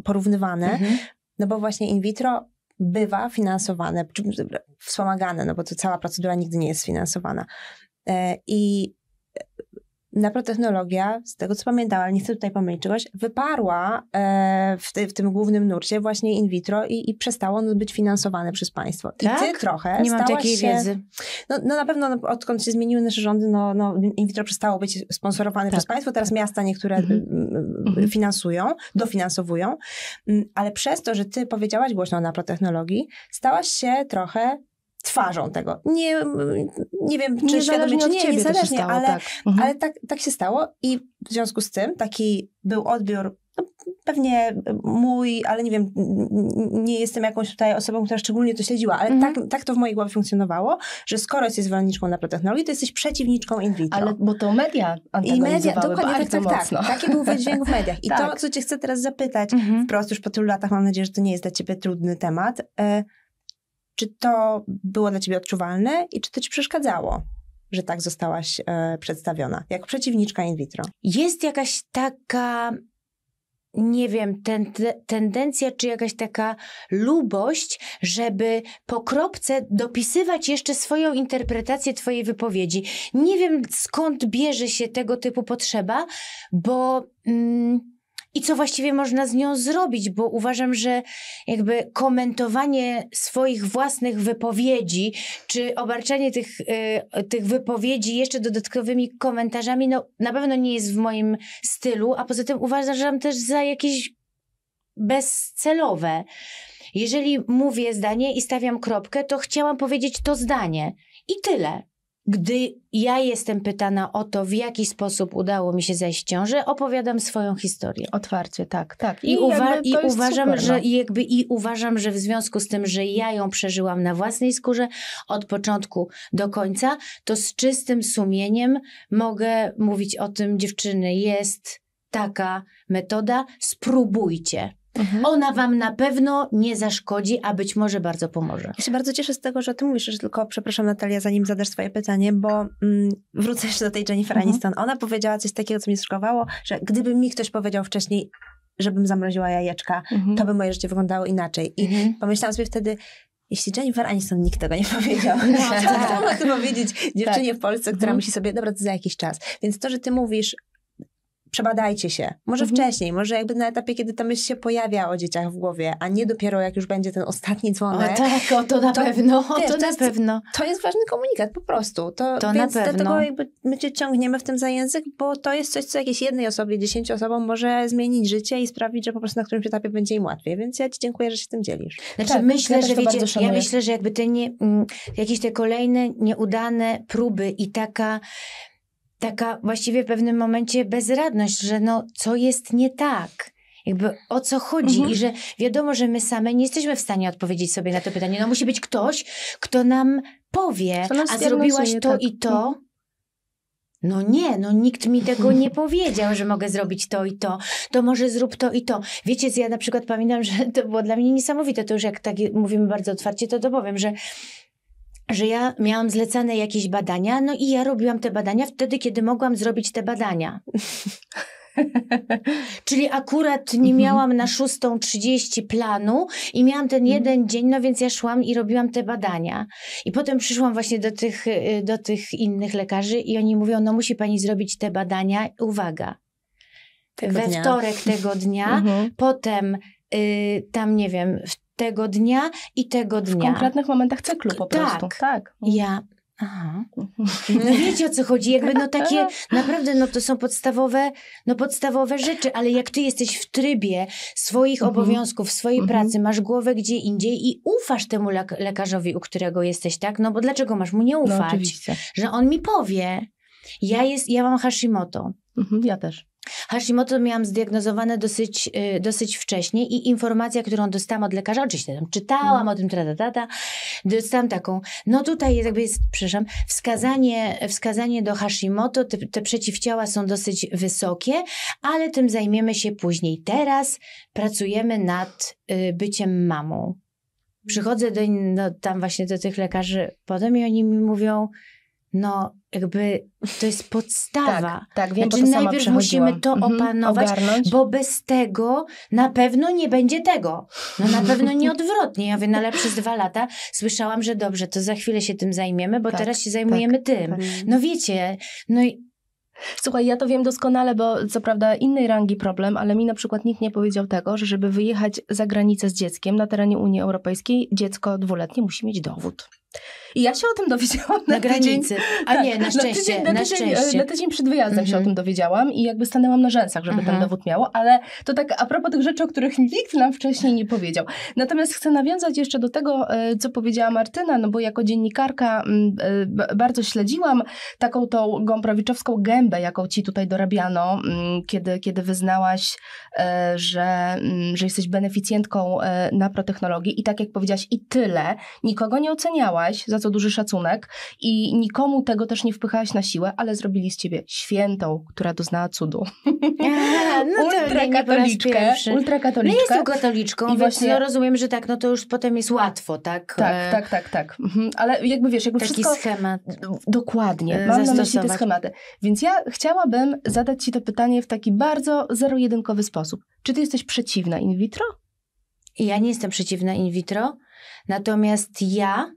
porównywane. Mhm. No bo właśnie in vitro bywa finansowane, wspomagane, no bo to cała procedura nigdy nie jest finansowana. E, I Naprotechnologia, z tego co pamiętam, ale nie chcę tutaj pomylić czegoś, wyparła e, w, w, tym głównym nurcie właśnie in vitro i, i przestało ono być finansowane przez państwo. I tak? ty trochę Nie mam takiej się, wiedzy. No, no na pewno no, odkąd się zmieniły nasze rządy, no, no in vitro przestało być sponsorowane tak. przez państwo, teraz miasta niektóre mhm. mhm. finansują, dofinansowują, mm, ale przez to, że ty powiedziałaś głośno o naprotechnologii, stałaś się trochę twarzą tego. Nie, nie wiem, czy świadomie, czy nie, niezależnie, stało, ale, tak. Mhm. ale tak, tak się stało i w związku z tym taki był odbiór no, pewnie mój, ale nie wiem, nie jestem jakąś tutaj osobą, która szczególnie to śledziła, ale mhm. tak, tak to w mojej głowie funkcjonowało, że skoro jesteś zwolenniczką naprotechnologii, to jesteś przeciwniczką in vitro. Ale bo to media I media, dokładnie, tak, tak, tak. Taki był wydźwięk w mediach. I tak. to, co cię chcę teraz zapytać, mhm. wprost już po tylu latach, mam nadzieję, że to nie jest dla ciebie trudny temat, y czy to było dla ciebie odczuwalne i czy to ci przeszkadzało? Że tak zostałaś e, przedstawiona, Jak przeciwniczka in vitro. Jest jakaś taka nie wiem, ten, tendencja czy jakaś taka lubość, żeby po kropce dopisywać jeszcze swoją interpretację Twojej wypowiedzi. Nie wiem skąd bierze się tego typu potrzeba, bo. Mm, i co właściwie można z nią zrobić, bo uważam, że jakby komentowanie swoich własnych wypowiedzi, czy obarczanie tych, y, tych wypowiedzi jeszcze dodatkowymi komentarzami, no na pewno nie jest w moim stylu, a poza tym uważam też za jakieś bezcelowe. Jeżeli mówię zdanie i stawiam kropkę, to chciałam powiedzieć to zdanie i tyle. Gdy ja jestem pytana o to, w jaki sposób udało mi się zejść ciążę, opowiadam swoją historię. Otwarcie, tak, tak. I, I, uwa i uważam, super, że no. jakby i uważam, że w związku z tym, że ja ją przeżyłam na własnej skórze od początku do końca, to z czystym sumieniem mogę mówić o tym, dziewczyny, jest taka metoda, spróbujcie. Mhm. Ona wam na pewno nie zaszkodzi, a być może bardzo pomoże. Ja się bardzo cieszę z tego, że ty mówisz, że tylko, przepraszam Natalia, zanim zadasz swoje pytanie, bo mm, wrócę jeszcze do tej Jennifer mhm. Aniston. Ona powiedziała coś takiego, co mnie szokowało, że gdyby mi ktoś powiedział wcześniej, żebym zamroziła jajeczka, mhm. to by moje życie wyglądało inaczej. I mhm. pomyślałam sobie wtedy, jeśli Jennifer Aniston nikt tego nie powiedział, no, to tak. kto ma powiedzieć tak. dziewczynie tak. w Polsce, która mhm. myśli sobie, dobra, to za jakiś czas. Więc to, że ty mówisz, przebadajcie się. Może mhm. wcześniej, może jakby na etapie, kiedy ta myśl się pojawia o dzieciach w głowie, a nie dopiero jak już będzie ten ostatni dzwonek. O tak, o to na to, pewno, to, wiesz, to, na jest, pewno. To jest ważny komunikat po prostu. To, to więc na pewno. dlatego jakby my cię ciągniemy w tym za język, bo to jest coś, co jakiejś jednej osobie, dziesięciu osobom może zmienić życie i sprawić, że po prostu na którymś etapie będzie im łatwiej. Więc ja ci dziękuję, że się tym dzielisz. Znaczy tak, myślę, ja że wiecie, ja myślę, że jakby te nie, mm, jakieś te kolejne nieudane próby i taka taka właściwie w pewnym momencie bezradność, że no co jest nie tak? Jakby o co chodzi mhm. i że wiadomo, że my same nie jesteśmy w stanie odpowiedzieć sobie na to pytanie. No musi być ktoś, kto nam powie, nam a zrobiłaś to tak. i to. No nie, no nikt mi tego nie powiedział, że mogę zrobić to i to. To może zrób to i to. Wiecie, ja na przykład pamiętam, że to było dla mnie niesamowite, to już jak tak mówimy bardzo otwarcie, to to powiem, że że ja miałam zlecane jakieś badania, no i ja robiłam te badania wtedy, kiedy mogłam zrobić te badania. Czyli akurat nie mhm. miałam na 6.30 planu i miałam ten mhm. jeden dzień, no więc ja szłam i robiłam te badania. I potem przyszłam właśnie do tych, y, do tych innych lekarzy i oni mówią, no musi pani zrobić te badania, uwaga. Tego we dnia. wtorek tego dnia, mhm. potem Y, tam nie wiem, tego dnia i tego dnia. W konkretnych momentach cyklu po tak. prostu. Tak. tak. Ja Aha. No wiecie o co chodzi, jakby no takie, naprawdę no to są podstawowe, no podstawowe rzeczy, ale jak ty jesteś w trybie swoich mhm. obowiązków, swojej mhm. pracy, masz głowę gdzie indziej i ufasz temu lek lekarzowi, u którego jesteś, tak? No bo dlaczego masz mu nie no, ufać? No, że on mi powie, ja, jest, ja mam Hashimoto. Mhm, ja też. Hashimoto miałam zdiagnozowane dosyć, y, dosyć wcześnie i informacja, którą dostałam od lekarza, oczywiście tam czytałam no. o tym, tata, tata, dostałam taką, no tutaj jakby jest, przepraszam, wskazanie, wskazanie do Hashimoto, te, te przeciwciała są dosyć wysokie, ale tym zajmiemy się później. Teraz pracujemy nad y, byciem mamą. Przychodzę do, no, tam właśnie do tych lekarzy potem i oni mi mówią, no jakby to jest podstawa. Tak, tak wiem, znaczy, najpierw musimy to mhm, opanować, ogarnąć. bo bez tego na pewno nie będzie tego. No na pewno nie odwrotnie. Ja wiem, no, ale przez dwa lata słyszałam, że dobrze, to za chwilę się tym zajmiemy, bo tak, teraz się zajmujemy tak, tym. Tak. No wiecie, no i Słuchaj, ja to wiem doskonale, bo co prawda innej rangi problem, ale mi na przykład nikt nie powiedział tego, że żeby wyjechać za granicę z dzieckiem na terenie Unii Europejskiej, dziecko dwuletnie musi mieć dowód. I ja się o tym dowiedziałam na, na granicy. Tydzień, A tak, nie, na szczęście. Na tydzień, na, na e, szczęście. na tydzień przed wyjazdem mm -hmm. się o mhm. tym dowiedziałam i jakby stanęłam na rzęsach, żeby mm -hmm. ten mhm. dowód miało, ale to tak a propos tych rzeczy, o których nikt nam wcześniej nie powiedział. Natomiast chcę nawiązać jeszcze do tego, e, co powiedziała Martyna, no bo jako dziennikarka mm, e, bardzo śledziłam taką tą gąprowiczowską gębę, jaką ci tutaj dorabiano, mm, kiedy, kiedy wyznałaś, że, mm, że jesteś beneficjentką naprotechnologii i tak jak powiedziałaś, i tyle, nikogo nie oceniałaś za co duży szacunek i nikomu tego też nie wpychałaś na siłę, ale zrobili z ciebie świętą, która doznała cudu. no ultrakatoliczkę. Ultrakatoliczkę. No jestem katoliczką, I więc właśnie... no rozumiem, że tak, no to już potem jest łatwo, tak? Tak, e, tak, tak, tak. Mhm. Ale jakby wiesz, jakby Taki wszystko... schemat. Dokładnie, e, mam na myśli te schematy. Więc ja chciałabym zadać ci to pytanie w taki bardzo zero-jedynkowy sposób. Czy ty jesteś przeciwna in vitro? Ja nie jestem przeciwna in vitro, natomiast ja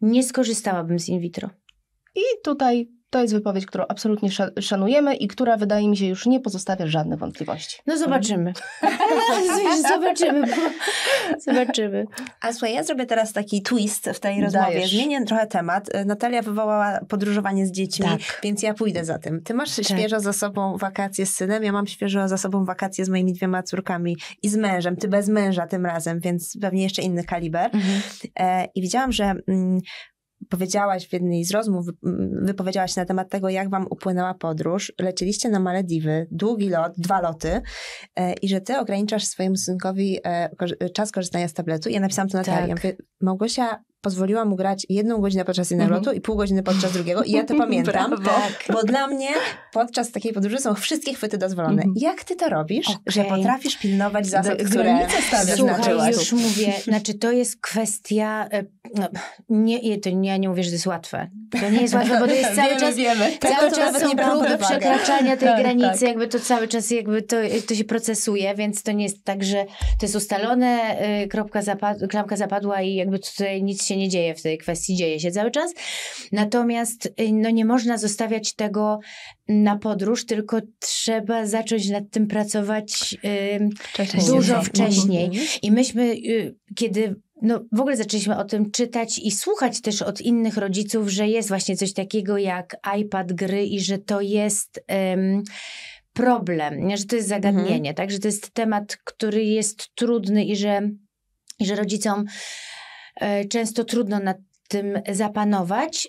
nie skorzystałabym z in vitro. I tutaj to jest wypowiedź, którą absolutnie szanujemy i która wydaje mi się już nie pozostawia żadnych wątpliwości. No zobaczymy. zobaczymy. Zobaczymy. A słuchaj, ja zrobię teraz taki twist w tej rozmowie. Dajesz. Zmienię trochę temat. Natalia wywołała podróżowanie z dziećmi, tak. więc ja pójdę za tym. Ty masz tak. świeżo za sobą wakacje z synem, ja mam świeżo za sobą wakacje z moimi dwiema córkami i z mężem. Ty bez męża tym razem, więc pewnie jeszcze inny kaliber. Mhm. E, I widziałam, że mm, powiedziałaś w jednej z rozmów, wypowiedziałaś na temat tego, jak wam upłynęła podróż. Leciliście na Malediwy, długi lot, dwa loty e, i że ty ograniczasz swojemu synkowi e, czas korzystania z tabletu. Ja napisałam to na tak. Mówię, Małgosia pozwoliła mu grać jedną godzinę podczas jednego mm -hmm. lotu i pół godziny podczas drugiego i ja to pamiętam, tak. bo dla mnie podczas takiej podróży są wszystkie chwyty dozwolone. Mm -hmm. Jak ty to robisz, okay. że potrafisz pilnować zasad, Do, które stawiasz Słuchaj, na już mówię, znaczy to jest kwestia, e, no, nie, to ja nie mówię, że to jest łatwe, to nie jest łatwe, bo to jest cały czas, wiemy, wiemy. Cały czas są próby przekraczania tej tak, tak. granicy, tak. jakby to cały czas jakby to, to się procesuje, więc to nie jest tak, że to jest ustalone, y, kropka zapadła, klamka zapadła i jakby tutaj nic się nie dzieje w tej kwestii, dzieje się cały czas. Natomiast y, no nie można zostawiać tego na podróż, tylko trzeba zacząć nad tym pracować y, wcześniej. dużo wcześniej. Mhm. I myśmy, kiedy no, w ogóle zaczęliśmy o tym czytać i słuchać też od innych rodziców, że jest właśnie coś takiego jak iPad gry i że to jest. Um, problem, że to jest mhm. zagadnienie, mhm. tak? Że to jest temat, który jest trudny i że, i że rodzicom e, często trudno nad tym zapanować.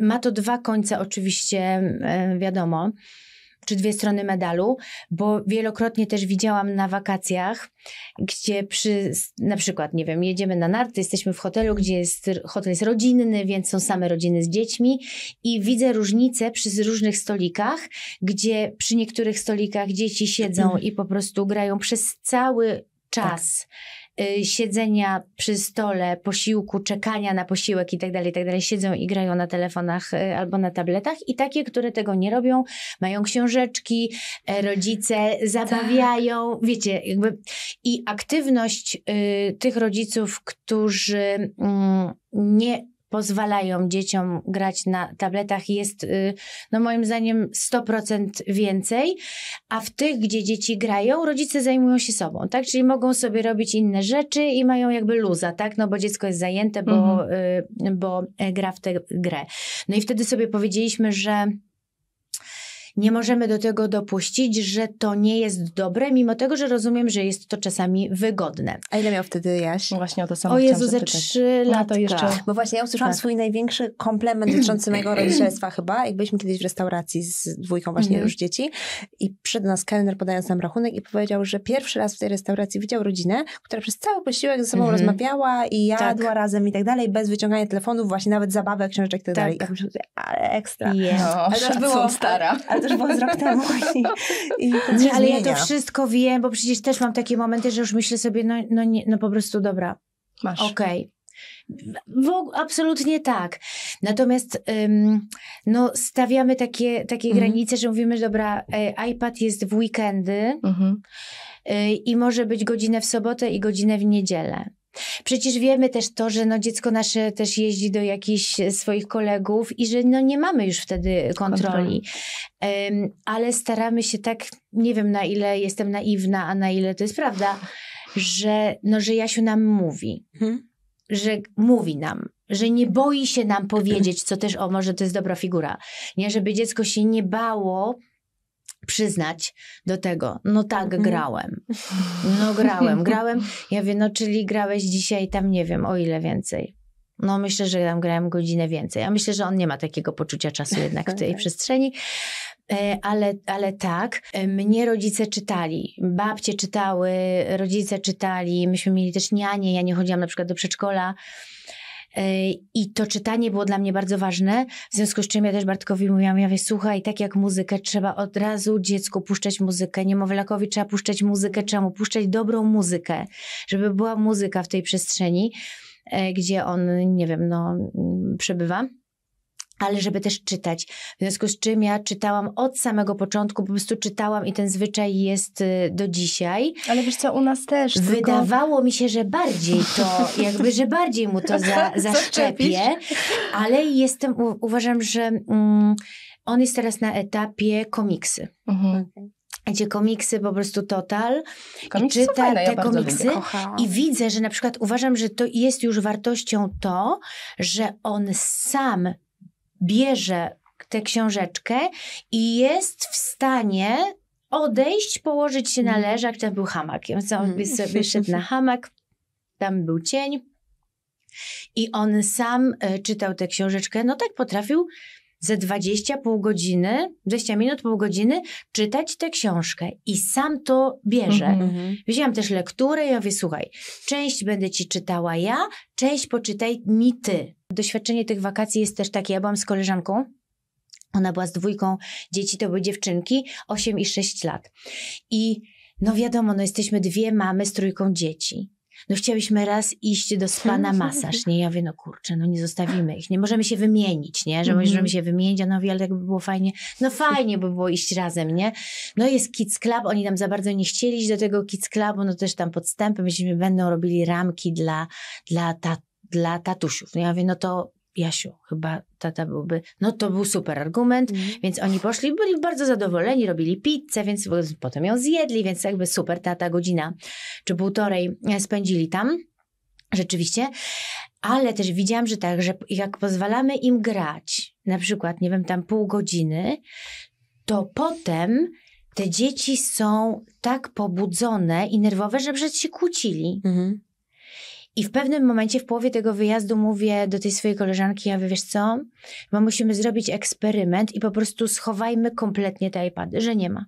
Ma to dwa końce, oczywiście, e, wiadomo czy dwie strony medalu, bo wielokrotnie też widziałam na wakacjach, gdzie przy, na przykład, nie wiem, jedziemy na narty, jesteśmy w hotelu, gdzie jest, hotel jest rodzinny, więc są same rodziny z dziećmi i widzę różnice przy różnych stolikach, gdzie przy niektórych stolikach dzieci siedzą i po prostu grają przez cały czas. Tak Y, siedzenia przy stole, posiłku, czekania na posiłek i tak dalej, tak dalej, siedzą i grają na telefonach y, albo na tabletach i takie, które tego nie robią, mają książeczki, e, rodzice zabawiają, tak. wiecie, jakby i aktywność y, tych rodziców, którzy mm, nie pozwalają dzieciom grać na tabletach jest, y, no moim zdaniem, 100% więcej, a w tych, gdzie dzieci grają, rodzice zajmują się sobą, tak? Czyli mogą sobie robić inne rzeczy i mają jakby luza, tak? No bo dziecko jest zajęte, bo, mhm. Y, bo e, gra w tę grę. No i wtedy sobie powiedzieliśmy, że nie możemy do tego dopuścić, że to nie jest dobre, mimo tego, że rozumiem, że jest to czasami wygodne. A ile miał wtedy Jaś? No właśnie o to samo O Jezu, ze trzy no lata. jeszcze... Bo właśnie ja usłyszałam tak. swój największy komplement dotyczący mojego rodzicielstwa chyba, jak byliśmy kiedyś w restauracji z dwójką właśnie mhm. już dzieci i przyszedł nas kelner podając nam rachunek i powiedział, że pierwszy raz w tej restauracji widział rodzinę, która przez cały posiłek ze sobą mhm. rozmawiała i tak. jadła tak. razem i tak dalej, bez wyciągania telefonów, właśnie nawet zabawek, książek i tak, tak. dalej. Ja myślę, ale ekstra. No, ale to było, stara. Ale, ale też było z rok temu. I, i nie, ale zmienia. ja to wszystko wiem, bo przecież też mam takie momenty, że już myślę sobie, no, no, nie, no po prostu dobra. Masz. Okej. Okay. W, absolutnie tak. Natomiast ym, no, stawiamy takie, takie mhm. granice, że mówimy, dobra, y, iPad jest w weekendy mhm. y, i może być godzinę w sobotę i godzinę w niedzielę. Przecież wiemy też to, że no dziecko nasze też jeździ do jakichś swoich kolegów i że no nie mamy już wtedy kontroli. kontroli. Um, ale staramy się tak, nie wiem na ile jestem naiwna, a na ile to jest prawda, że, no, że Jasiu nam mówi. Hmm? Że mówi nam, że nie boi się nam powiedzieć, co też, o może to jest dobra figura, nie? Żeby dziecko się nie bało przyznać do tego, no tak, mhm. grałem. No grałem, grałem. Ja wiem, no czyli grałeś dzisiaj tam, nie wiem, o ile więcej. No myślę, że tam grałem godzinę więcej. Ja myślę, że on nie ma takiego poczucia czasu jednak w tej tak. przestrzeni. E, ale, ale tak, e, mnie rodzice czytali, babcie czytały, rodzice czytali, myśmy mieli też nianie, ja nie chodziłam na przykład do przedszkola. E, I to czytanie było dla mnie bardzo ważne, w związku z czym ja też Bartkowi mówiłam, ja mówię, słuchaj, tak jak muzykę, trzeba od razu dziecku puszczać muzykę, niemowlakowi trzeba puszczać muzykę, trzeba mu puszczać dobrą muzykę, żeby była muzyka w tej przestrzeni, e, gdzie on, nie wiem, no, przebywa ale żeby też czytać. W związku z czym ja czytałam od samego początku, po prostu czytałam i ten zwyczaj jest y, do dzisiaj. Ale wiesz co, u nas też. Wydawało tylko... mi się, że bardziej to, jakby, że bardziej mu to za, zaszczepię, ale jestem, uważam, że mm, on jest teraz na etapie komiksy. Mhm. mhm. Gdzie komiksy po prostu total. Komiksy I czyta fajne, te ja komiksy. I widzę, że na przykład uważam, że to jest już wartością to, że on sam bierze tę książeczkę i jest w stanie odejść, położyć się na mhm. leżak, tam był hamak, ja sobie, mhm. sobie szedł na hamak, tam był cień i on sam e, czytał tę książeczkę, no tak potrafił ze 20 pół godziny, 20 minut, pół godziny czytać tę książkę i sam to bierze. Mm-hmm. Wzięłam też lekturę i ja mówię, słuchaj, część będę ci czytała ja, część poczytaj mi ty. Doświadczenie tych wakacji jest też takie, ja byłam z koleżanką, ona była z dwójką dzieci, to były dziewczynki, 8 i 6 lat. I no wiadomo, no jesteśmy dwie mamy z trójką dzieci no chciałyśmy raz iść do spa na masaż, nie? Ja mówię, no kurczę, no nie zostawimy ich, nie możemy się wymienić, nie? Że mhm. możemy się wymienić, a no ale jakby było fajnie, no fajnie by było iść razem, nie? No jest Kids Club, oni tam za bardzo nie chcieli iść do tego Kids Clubu, no też tam podstępy, myśmy będą robili ramki dla, dla tatów, dla tatusiów. No ja mówię, no to Jasiu, chyba tata byłby, no to był super argument, mm. więc oni poszli, byli bardzo zadowoleni, robili pizzę, więc potem ją zjedli, więc jakby super, tata godzina czy półtorej e, spędzili tam, rzeczywiście, ale też widziałam, że tak, że jak pozwalamy im grać, na przykład, nie wiem, tam pół godziny, to potem te dzieci są tak pobudzone i nerwowe, że przecież się kłócili. Mhm. I w pewnym momencie, w połowie tego wyjazdu, mówię do tej swojej koleżanki: Ja wiesz co? Bo musimy zrobić eksperyment i po prostu schowajmy kompletnie te iPady, że nie ma.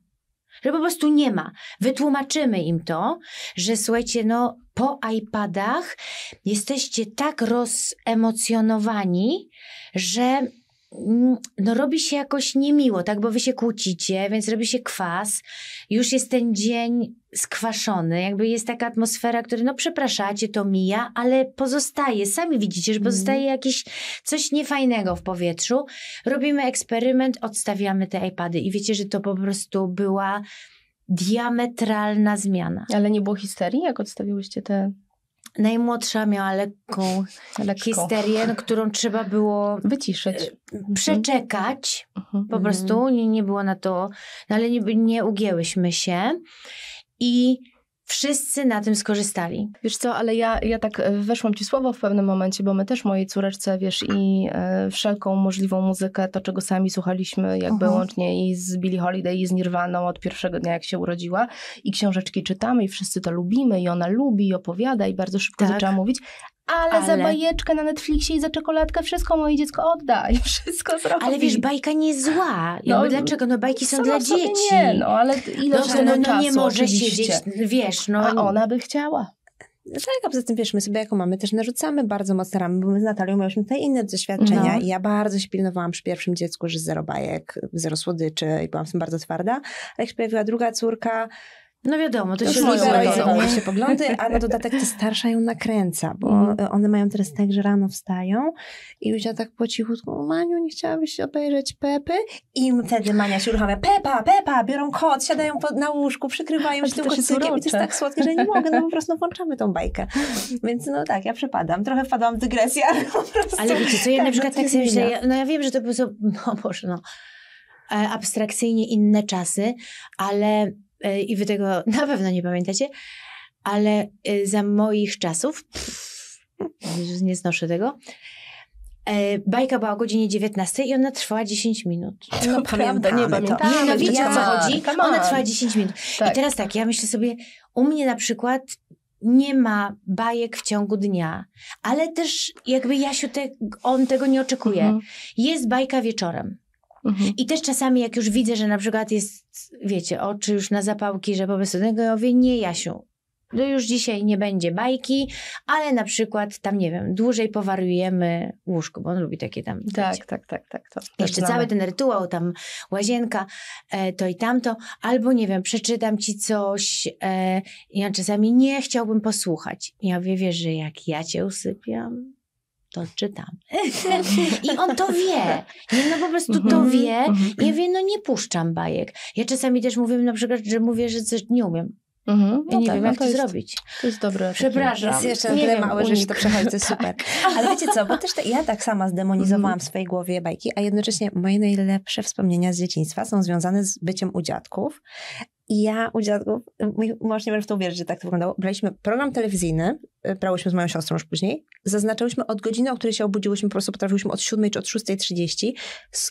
Że po prostu nie ma. Wytłumaczymy im to, że słuchajcie, no po iPadach jesteście tak rozemocjonowani, że mm, no robi się jakoś niemiło, tak, bo wy się kłócicie, więc robi się kwas. Już jest ten dzień skwaszony, jakby jest taka atmosfera, która no przepraszacie, to mija, ale pozostaje, sami widzicie, że pozostaje mm. jakieś coś niefajnego w powietrzu. Robimy eksperyment, odstawiamy te iPady i wiecie, że to po prostu była diametralna zmiana. Ale nie było histerii, jak odstawiłyście te Najmłodsza miała lekką Lekko. histerię, no, którą trzeba było e, wyciszyć, mhm. przeczekać. Mhm. Po mhm. prostu nie, nie było na to, no ale nie, nie ugięłyśmy się i wszyscy na tym skorzystali. Wiesz co, ale ja, ja tak e, weszłam ci słowo w pewnym momencie, bo my też mojej córeczce, wiesz, i e, wszelką możliwą muzykę, to czego sami słuchaliśmy, jakby uh mhm. -huh. łącznie i z Billie Holiday, i z Nirvaną od pierwszego dnia, jak się urodziła, i książeczki czytamy, i wszyscy to lubimy, i ona lubi, i opowiada, i bardzo szybko tak. zaczęła mówić, ale, za bajeczkę na Netflixie i za czekoladkę wszystko moje dziecko odda wszystko zrobi. Ale wiesz, bajka nie zła. No, dlaczego? No bajki są dla dzieci. Nie, no ale ile no, no, no, czasu, nie może się siedzieć, wiesz, no. A ona by chciała. No tak, a poza tym wiesz, my sobie jako mamy też narzucamy bardzo mocno ramy, bo my z Natalią mieliśmy tutaj inne doświadczenia no. i ja bardzo się pilnowałam przy pierwszym dziecku, że zero bajek, zero słodyczy i byłam w tym bardzo twarda, ale jak się pojawiła druga córka, no wiadomo, to, to się rywalizują się poglądy, a na no dodatek ta starsza ją nakręca, bo mm. one mają teraz tak, że rano wstają i ja tak po cichutku, Maniu, nie chciałabyś obejrzeć Pepy? I wtedy Mania się uruchamia, Pepa, Pepa, biorą kot, siadają pod, na łóżku, przykrywają się tym kocykiem i to jest tak słodkie, że nie mogę, no po prostu włączamy tą bajkę. Więc no tak, ja przepadam, trochę wpadłam w dygresję, ale po prostu... Ale wiecie co, ja tak, na przykład tak sobie myślę, ja, no ja wiem, że to było, no Boże, no e, abstrakcyjnie inne czasy, ale E, i wy tego na pewno nie pamiętacie, ale e, za moich czasów, pff, nie znoszę tego, e, Bajka była o godzinie 19 i ona trwała 10 minut. To no pamiętam, nie pamiętam. Nie, no wiecie o co tak. chodzi? Ona trwała 10 minut. Tak. I teraz tak, ja myślę sobie, u mnie na przykład nie ma bajek w ciągu dnia, ale też jakby Jasiu, te, on tego nie oczekuje. Mhm. Jest bajka wieczorem. Mhm. I też czasami, jak już widzę, że na przykład jest, wiecie, oczy już na zapałki, że po prostu tego ja mówię, nie Jasiu, no już dzisiaj nie będzie bajki, ale na przykład tam, nie wiem, dłużej powariujemy łóżko, bo on lubi takie tam. Tak, wiecie. tak, tak, tak. tak to, Jeszcze znamy. cały ten rytuał, tam łazienka, e, to i tamto, albo nie wiem, przeczytam ci coś. E, ja czasami nie chciałbym posłuchać. Ja wie, wiesz, że jak ja cię usypiam, to czytam. I on to wie. I no po prostu to mhm, wie. Nie mhm. wie, no nie puszczam bajek. Ja czasami też mówię na przykład, że mówię, że coś nie umiem. Mhm. ja no nie tak, wiem, no jak to, jest, zrobić. To jest dobre. Przepraszam. Jest jeszcze tyle małe rzeczy, to przechodzi, to tak. super. Ale wiecie co, bo też te, ja tak sama zdemonizowałam w swojej głowie bajki, a jednocześnie moje najlepsze wspomnienia z dzieciństwa są związane z byciem u dziadków i ja u dziadków, mój mąż nie może w to uwierzyć, że tak to wyglądało. Braliśmy program telewizyjny, brałyśmy e, z moją siostrą już później, zaznaczyłyśmy od godziny, o której się obudziłyśmy, po prostu potrafiłyśmy od 7 czy od 6.30,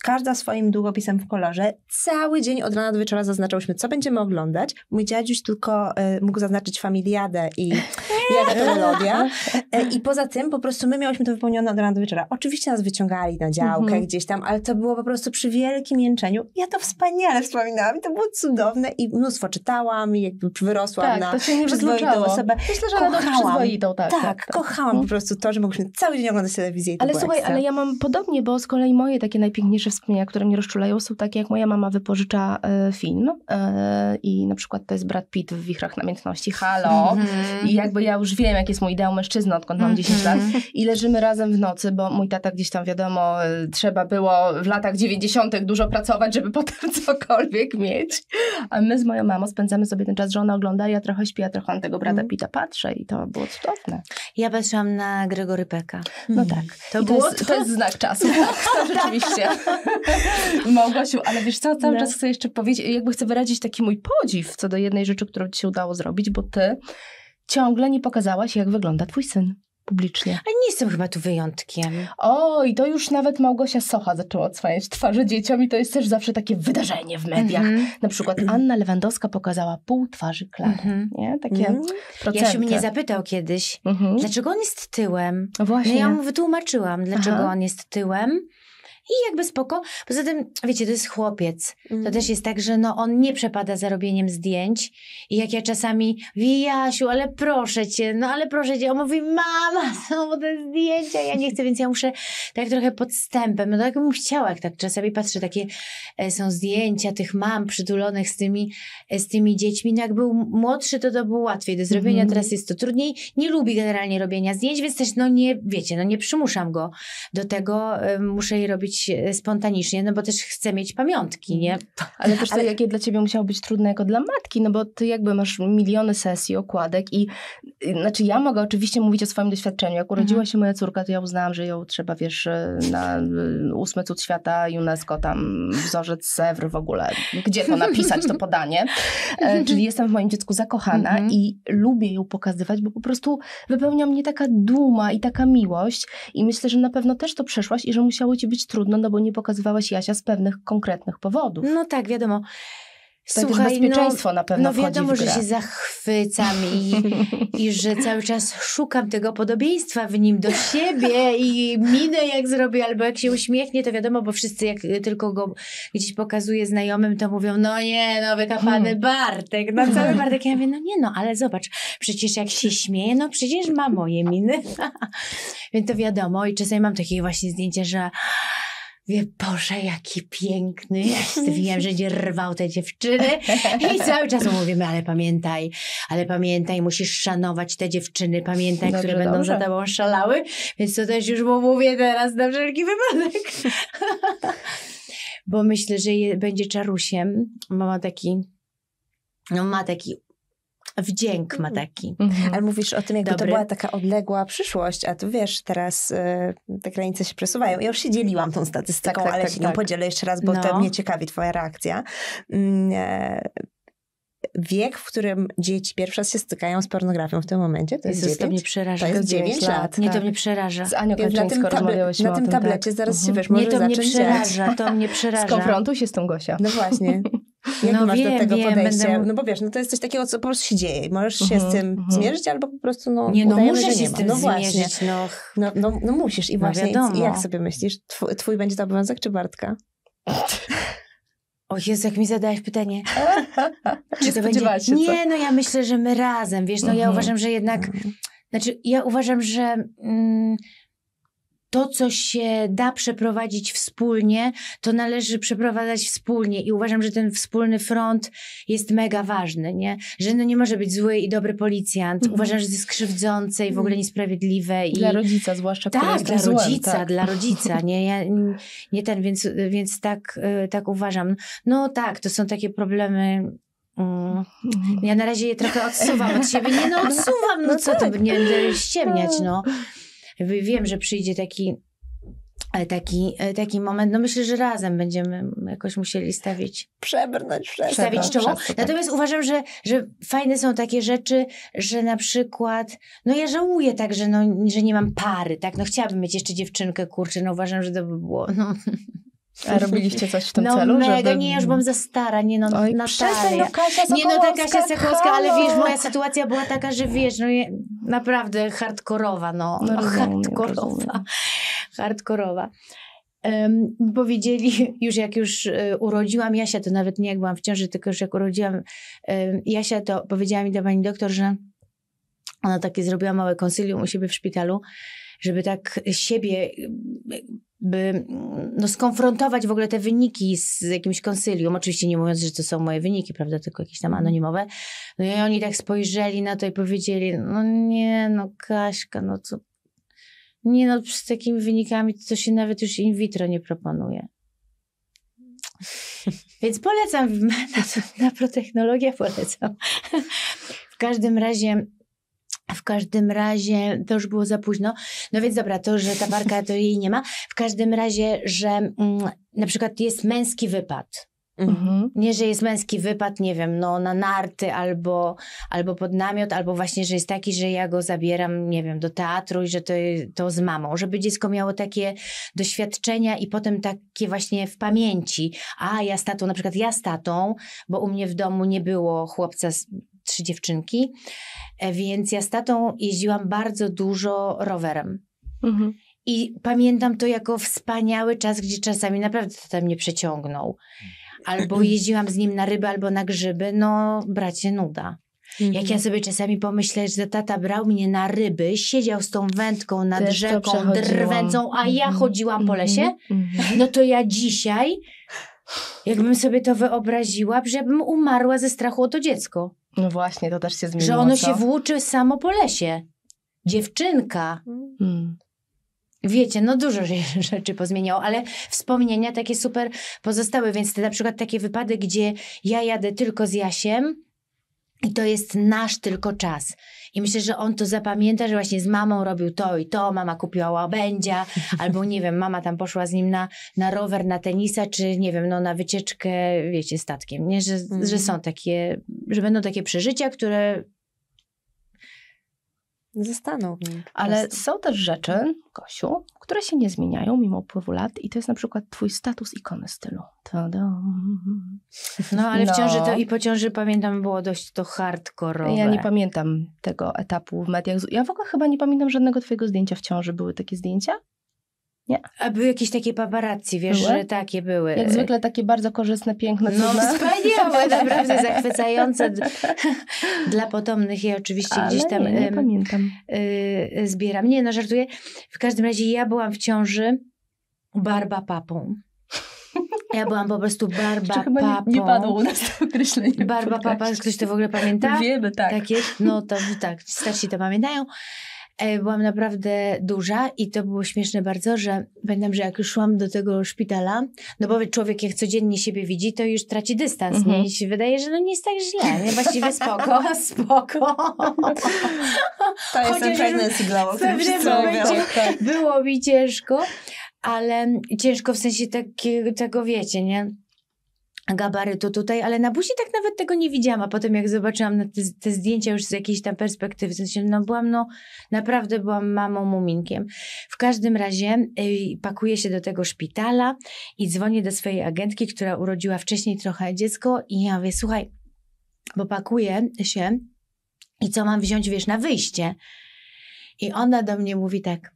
każda swoim długopisem w kolorze, cały dzień od rana do wieczora zaznaczałyśmy, co będziemy oglądać. Mój dziadziuś tylko y, mógł zaznaczyć familiadę i jaka melodia. E, I poza tym po prostu my miałyśmy to wypełnione od rana do wieczora. Oczywiście nas wyciągali na działkę mhm. gdzieś tam, ale to było po prostu przy wielkim jęczeniu. Ja to wspaniale wspominałam i to było cudowne i mnóstwo czytałam i wyrosłam tak, na to się nie przyzwoitą osobę. Myślę, że kochałam, na przyzwoitą, tak, tak. Tak, tak kochałam mhm. po prostu to, że mogłyśmy cały dzień oglądać telewizję i to Ale słuchaj, ekstra. ale ja mam podobnie, bo z kolei moje takie najpiękniejsze wspomnienia, które mnie rozczulają, są takie, jak moja mama wypożycza y, film y, i na przykład to jest Brad Pitt w Wichrach Namiętności, halo, mm -hmm. i jakby ja już wiem, jak jest mój ideał mężczyzny, odkąd mam 10 mhm. lat, i leżymy razem w nocy, bo mój tata gdzieś tam, wiadomo, e, trzeba było w latach 90 dużo pracować, żeby potem cokolwiek mieć, a my z moją moją mamą, spędzamy sobie ten czas, że ona ogląda, ja trochę śpię, ja trochę na tego brata mhm. Pita patrzę i to było cudowne. Ja patrzyłam na Gregory Peka. No tak. Mhm. To, było, to, jest, to... jest znak czasu. Tak, to rzeczywiście. Małgosiu, ale wiesz co, cały no. czas chcę jeszcze powiedzieć, jakby chcę wyrazić taki mój podziw co do jednej rzeczy, którą ci się udało zrobić, bo ty ciągle nie pokazałaś, jak wygląda twój syn publicznie. A nie jestem chyba tu wyjątkiem. O, i to już nawet Małgosia Socha zaczęła odsłaniać twarze dzieciom i to jest też zawsze takie wydarzenie w mediach. Mm -hmm. Na przykład Anna Lewandowska pokazała pół twarzy Klary, mm -hmm. nie? Takie mm. Ja się mnie zapytał kiedyś, mm -hmm. dlaczego on jest tyłem? No właśnie. No ja mu wytłumaczyłam, dlaczego Aha. on jest tyłem i jakby spoko. Poza tym, wiecie, to jest chłopiec. Mm. To mhm. też jest tak, że no, on nie przepada za robieniem zdjęć. I jak ja czasami mówię, Jasiu, ale proszę cię, no ale proszę cię. On mówi, mama, są te zdjęcia, ja nie chcę, więc ja muszę tak trochę podstępem. No tak bym chciała, jak tak czasami patrzę, takie e, są zdjęcia tych mam przytulonych z tymi, e, z tymi dziećmi. No jak był młodszy, to to było łatwiej do zrobienia, mm. teraz jest to trudniej. Nie lubi generalnie robienia zdjęć, więc też no nie, wiecie, no nie przymuszam go do tego. E, muszę je robić E, spontanicznie, no bo też chcę mieć pamiątki, nie? Mm, tak. Ale też to, Ale... jakie dla ciebie musiało być trudne jako dla matki, no bo ty jakby masz miliony sesji, okładek i y, znaczy ja mogę oczywiście mówić o swoim doświadczeniu. Jak urodziła mhm. się moja córka, to ja uznałam, że ją trzeba, wiesz, e, na e, ósmy cud świata UNESCO, tam wzorzec Sewr w ogóle. Gdzie to napisać, to podanie? E, czyli jestem w moim dziecku zakochana mhm. i lubię ją pokazywać, bo po prostu wypełnia mnie taka duma i taka miłość i myślę, że na pewno też to przeszłaś i że musiało ci być trudne, trudno, no bo nie pokazywałeś Jasia z pewnych konkretnych powodów. No tak, wiadomo. Słuchaj, bezpieczeństwo no, na pewno No wiadomo, że się zachwycam i, i że cały czas szukam tego podobieństwa w nim do siebie i minę jak zrobi albo jak się uśmiechnie, to wiadomo, bo wszyscy jak tylko go gdzieś pokazuje znajomym, to mówią, no nie, no wykapany hmm. Bartek, no cały Bartek. Ja mówię, no nie no, ale zobacz, przecież jak się śmieje, no przecież ma moje miny. Więc to wiadomo i czasami mam takie właśnie zdjęcia, że Wie, Boże, jaki piękny jest. Wiem, że będzie rwał te dziewczyny. I cały czas mówimy, ale pamiętaj, ale pamiętaj, musisz szanować te dziewczyny, pamiętaj, dobrze, które będą za tobą szalały. Więc to też już mu mówię teraz na wszelki wypadek. Bo myślę, że je, będzie czarusiem. Mama taki no ma taki wdzięk ma mhm. taki. Mhm. Ale mówisz o tym, jakby Dobry. to była taka odległa przyszłość, a tu wiesz, teraz y, te granice się przesuwają. Ja już się dzieliłam tą statystyką, tak, tak, ale tak, się nią tak. podzielę jeszcze raz, bo no. to mnie ciekawi twoja reakcja. Mm, e, wiek, w którym dzieci pierwszy raz się stykają z pornografią w tym momencie, to jest Jezus, 9, to mnie przeraża. To jest 9 lat. lat. Nie, tak. to mnie przeraża. Z Anią na tym, table- na tym tablecie tak. zaraz się mhm. wiesz, może Nie, to mnie przeraża, to mnie przeraża. Skonfrontuj się z tą Gosia. No właśnie. Jak no masz wiem, do tego wiem, podejście? Będę... No bo wiesz, no to jest coś takiego, co po prostu się dzieje. Możesz uh -huh, się z mhm, tym uh mhm. -huh. zmierzyć albo po prostu no Nie, no udajemy, musisz się nie z tym no zmierzyć. No. No, no, no musisz i no właśnie. Wiadomo. I jak sobie myślisz? Twój, twój będzie to obowiązek czy Bartka? O Jezu, jak mi zadajesz pytanie. czy to będzie... Się, nie, no ja myślę, że my razem, wiesz, no uh -huh. ja mhm. uważam, że jednak... Znaczy, ja uważam, że mm, to, co się da przeprowadzić wspólnie, to należy przeprowadzać wspólnie i uważam, że ten wspólny front jest mega ważny, nie? Że no nie może być zły i dobry policjant. Mhm. Uważam, że to jest krzywdzące i w ogóle mhm. niesprawiedliwe. I... Dla rodzica zwłaszcza, tak, dla złem, rodzica, tak. dla rodzica, nie? Ja, nie ten, więc, więc tak, y, tak uważam. No tak, to są takie problemy mm. mhm. Ja na razie je trochę odsuwam od siebie. Nie no, odsuwam, no, no co to, tak. nie będę ściemniać, no wiem, że przyjdzie taki e, taki, e, taki moment, no myślę, że razem będziemy jakoś musieli stawić. Przebrnąć wszystko. Stawić czoło. Tak. Natomiast uważam, że, że fajne są takie rzeczy, że na przykład, no ja żałuję tak, że, no, że nie mam pary, tak, no chciałabym mieć jeszcze dziewczynkę, kurczę, no uważam, że to by było, no. A robiliście coś w tym no, celu? No mega, żeby... nie, już byłam za stara, nie no, Oj, Natalia. Przestań, no Kasia Nie no, ta Kasia Sokołowska, ale wiesz, moja sytuacja była taka, że wiesz, no naprawdę hardkorowa, no, no rozumiem, hardkorowa, rozumiem. hardkorowa. Um, powiedzieli już jak już e, urodziłam Jasia, to nawet nie jak byłam w ciąży, tylko już jak urodziłam um, Jasia, to powiedziała mi ta pani doktor, że ona takie zrobiła małe konsylium u siebie w szpitalu, żeby tak siebie by mm, no, skonfrontować w ogóle te wyniki z jakimś konsylium. Oczywiście nie mówiąc, że to są moje wyniki, prawda, tylko jakieś tam mhm. anonimowe. No i oni tak spojrzeli na to i powiedzieli, no nie, no Kaśka, no co... Nie no, z takimi wynikami to się nawet już in vitro nie proponuje. Więc polecam, na, na protechnologię polecam. W każdym razie w każdym razie to już było za późno. No więc dobra, to, że ta barka to jej nie ma. W każdym razie, że mm, na przykład jest męski wypad. Mhm. Nie, że jest męski wypad, nie wiem, no na narty albo, albo pod namiot, albo właśnie, że jest taki, że ja go zabieram, nie wiem, do teatru i że to, to z mamą, żeby dziecko miało takie doświadczenia i potem takie właśnie w pamięci. A ja z tatą, na przykład ja z tatą, bo u mnie w domu nie było chłopca z, trzy dziewczynki, e, więc ja z tatą jeździłam bardzo dużo rowerem. Mhm. I pamiętam to jako wspaniały czas, gdzie czasami naprawdę tata mnie przeciągnął. Albo jeździłam z nim na ryby, albo na grzyby. No, bracie, nuda. Mhm. Jak ja mhm. sobie czasami pomyślę, że tata brał mnie na ryby, siedział z tą wędką nad Też rzeką, drwędzą, a ja mhm. chodziłam po lesie, mhm. no to ja dzisiaj, jakbym sobie to wyobraziła, że bym umarła ze strachu o to dziecko. No właśnie, to też się zmieniło. Że ono co? się włóczy samo po lesie. Dziewczynka. Hmm. Wiecie, no dużo rzeczy pozmieniało, ale wspomnienia takie super pozostały, więc te, na przykład takie wypady, gdzie ja jadę tylko z Jasiem i to jest nasz tylko czas. I myślę, że on to zapamięta, że właśnie z mamą robił to i to, mama kupiła łabędzia, albo nie wiem, mama tam poszła z nim na, na rower, na tenisa, czy nie wiem, no na wycieczkę, wiecie, statkiem, nie? Że, mm. że są takie, że będą takie przeżycia, które Zostaną w nim. Ale są też rzeczy, mhm. Kosiu, które się nie zmieniają mimo upływu lat i to jest na przykład twój status ikony stylu. No ale no. w ciąży to no. i po ciąży pamiętam było dość to hardkorowe. Ja nie pamiętam tego etapu w mediach. Ja w ogóle chyba nie pamiętam żadnego twojego zdjęcia w ciąży. Były takie zdjęcia? Nie? A były jakieś takie paparazzi, wiesz, były? że takie były. Jak zwykle takie bardzo korzystne, piękne, No cudne. wspaniałe, naprawdę zachwycające dla potomnych. Ja oczywiście Ale gdzieś tam... Nie, nie um, pamiętam. Y, zbieram. Nie, no żartuję. W każdym razie ja byłam w ciąży barba papą. Ja byłam po prostu barba chyba papą. Nie, nie padło u nas to określenie. Barba papa, ktoś to w ogóle pamięta? Wiemy, tak. Takie, no to tak, starsi to pamiętają. E, byłam naprawdę duża i to było śmieszne bardzo, że pamiętam, że jak już szłam do tego szpitala, no bo człowiek jak codziennie siebie widzi, to już traci dystans. Nie, mhm. się wydaje, że no nie jest tak źle, nie? właściwie spoko, spoko. To jest Chociaż pregnancy glow, o którym tak. Było mi ciężko, ale ciężko w sensie takiego, tego wiecie, nie? gabarytu tutaj, ale na buzi tak nawet tego nie widziałam, a potem jak zobaczyłam te, te, zdjęcia już z jakiejś tam perspektywy, w sensie, no byłam, no naprawdę byłam mamą muminkiem. W każdym razie y, pakuję się do tego szpitala i dzwonię do swojej agentki, która urodziła wcześniej trochę dziecko i ja mówię, słuchaj, bo pakuję się i co mam wziąć, wiesz, na wyjście. I ona do mnie mówi tak,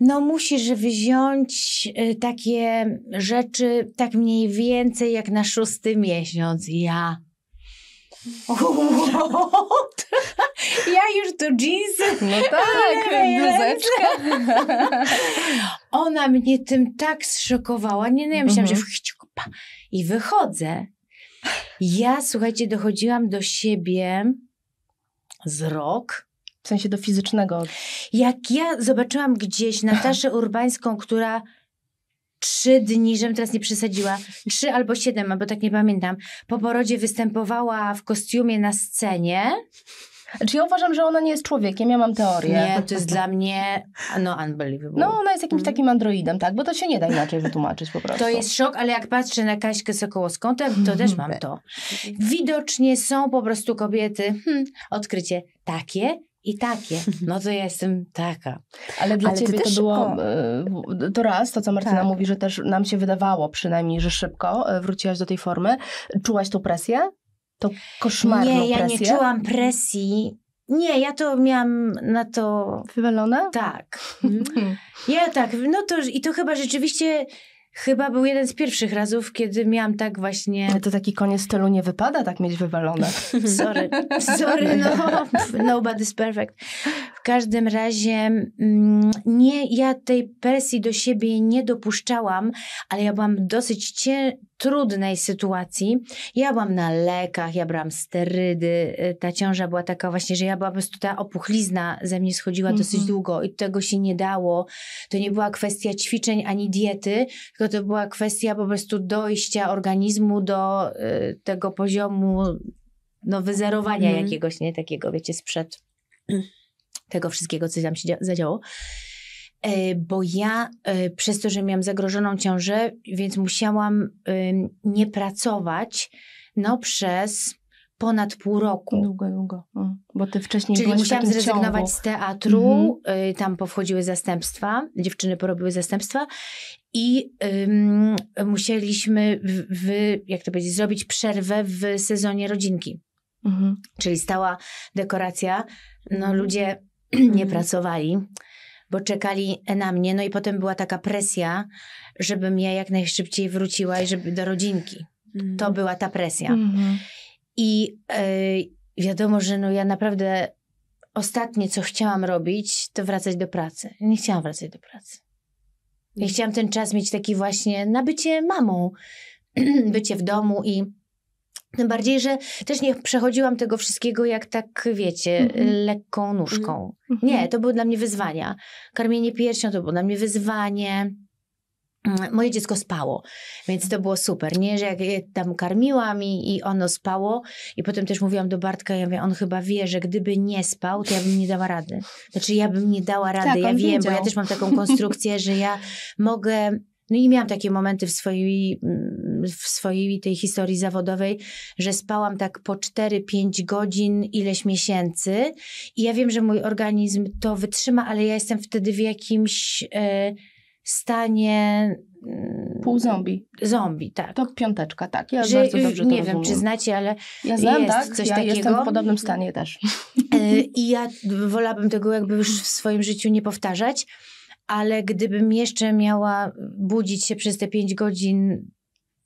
no musisz wziąć y, takie rzeczy tak mniej więcej jak na szósty miesiąc. Ja. What? Ja już tu jeansy. No tak, bluzeczka. Ona mnie tym tak zszokowała. Nie, no ja myślałam, mhm. że wchciupa. I wychodzę. Ja, słuchajcie, dochodziłam do siebie z rok w sensie do fizycznego. Jak ja zobaczyłam gdzieś Nataszę Urbańską, która trzy dni, żebym teraz nie przesadziła, trzy albo siedem, albo tak nie pamiętam, po porodzie występowała w kostiumie na scenie. Czy ja uważam, że ona nie jest człowiekiem, ja mam teorię. Nie, to jest dla mnie no unbelievable. No, ona jest jakimś mhm. takim androidem, tak, bo to się nie da inaczej wytłumaczyć po prostu. To jest szok, ale jak patrzę na Kaśkę Sokołowską, to, to też mam to. Widocznie są po prostu kobiety, hmm, odkrycie, takie, i takie. No to ja jestem taka. Ale dla Ale ciebie to było, e, to raz, to co Martyna tak. mówi, że też nam się wydawało przynajmniej, że szybko e, wróciłaś do tej formy. Czułaś tą presję? To koszmarną Nie, ja presję? nie czułam presji. Nie, ja to miałam na to... Wywalone? Tak. Mhm. ja tak, no to i to chyba rzeczywiście Chyba był jeden z pierwszych razów, kiedy miałam tak właśnie... Ale to taki koniec stylu nie wypada tak mieć wywalone. sorry, sorry, no, nobody's perfect. W każdym razie mm, nie, ja tej presji do siebie nie dopuszczałam, ale ja byłam dosyć cie trudnej sytuacji. Ja byłam na lekach, ja brałam sterydy. Y, ta ciąża była taka właśnie, że ja byłam po prostu ta opuchlizna ze mnie schodziła mm -hmm. dosyć mhm. długo i tego się nie dało. To nie była kwestia ćwiczeń ani diety, tylko to była kwestia po prostu dojścia organizmu do y, tego poziomu no, wyzerowania mm -hmm. jakiegoś, nie takiego, wiecie, sprzed tego wszystkiego, co tam się zadziało. E, bo ja e, przez to, że miałam zagrożoną ciążę, więc musiałam nie pracować no przez ponad pół roku. Długo, długo. Bo ty wcześniej Czyli musiałam zrezygnować ciągu. z teatru, mhm. E, tam powchodziły zastępstwa, dziewczyny porobiły zastępstwa i um, musieliśmy w, w, jak to powiedzieć, zrobić przerwę w sezonie rodzinki. Mhm. Czyli stała dekoracja, no mhm. ludzie mhm. nie pracowali bo czekali na mnie. No i potem była taka presja, żebym ja jak najszybciej wróciła i żeby do rodzinki. Mm. To była ta presja. Mm -hmm. I e, wiadomo, że no ja naprawdę ostatnie, co chciałam robić, to wracać do pracy. Nie chciałam wracać do pracy. Nie mhm. chciałam ten czas mieć taki właśnie na bycie mamą, bycie w domu i tym bardziej, że też nie przechodziłam tego wszystkiego jak tak, wiecie, mm. lekką nóżką. Mm. Nie, mhm. to były dla mnie wyzwania. Karmienie piersią to było dla mnie wyzwanie. Mm, moje dziecko spało, więc to było super, nie? Że jak je tam karmiłam i, i ono spało i potem też mówiłam do Bartka, ja mówię, on chyba wie, że gdyby nie spał, to ja bym nie dała rady. Znaczy ja bym nie dała rady, tak, ja wiem, wiedział. bo ja też mam taką konstrukcję, że ja mogę no i miałam takie momenty w swojej, mm, w swojej tej historii zawodowej, że spałam tak po 4-5 godzin ileś miesięcy i ja wiem, że mój organizm to wytrzyma, ale ja jestem wtedy w jakimś y, stanie... Mm, Pół zombie. Zombie, tak. To piąteczka, tak. Ja że, bardzo dobrze Nie wiem, czy znacie, ale ja znam, jest tak, coś ja takiego. jestem w podobnym stanie też. E, I ja wolałabym tego jakby już w swoim życiu nie powtarzać ale gdybym jeszcze miała budzić się przez te pięć godzin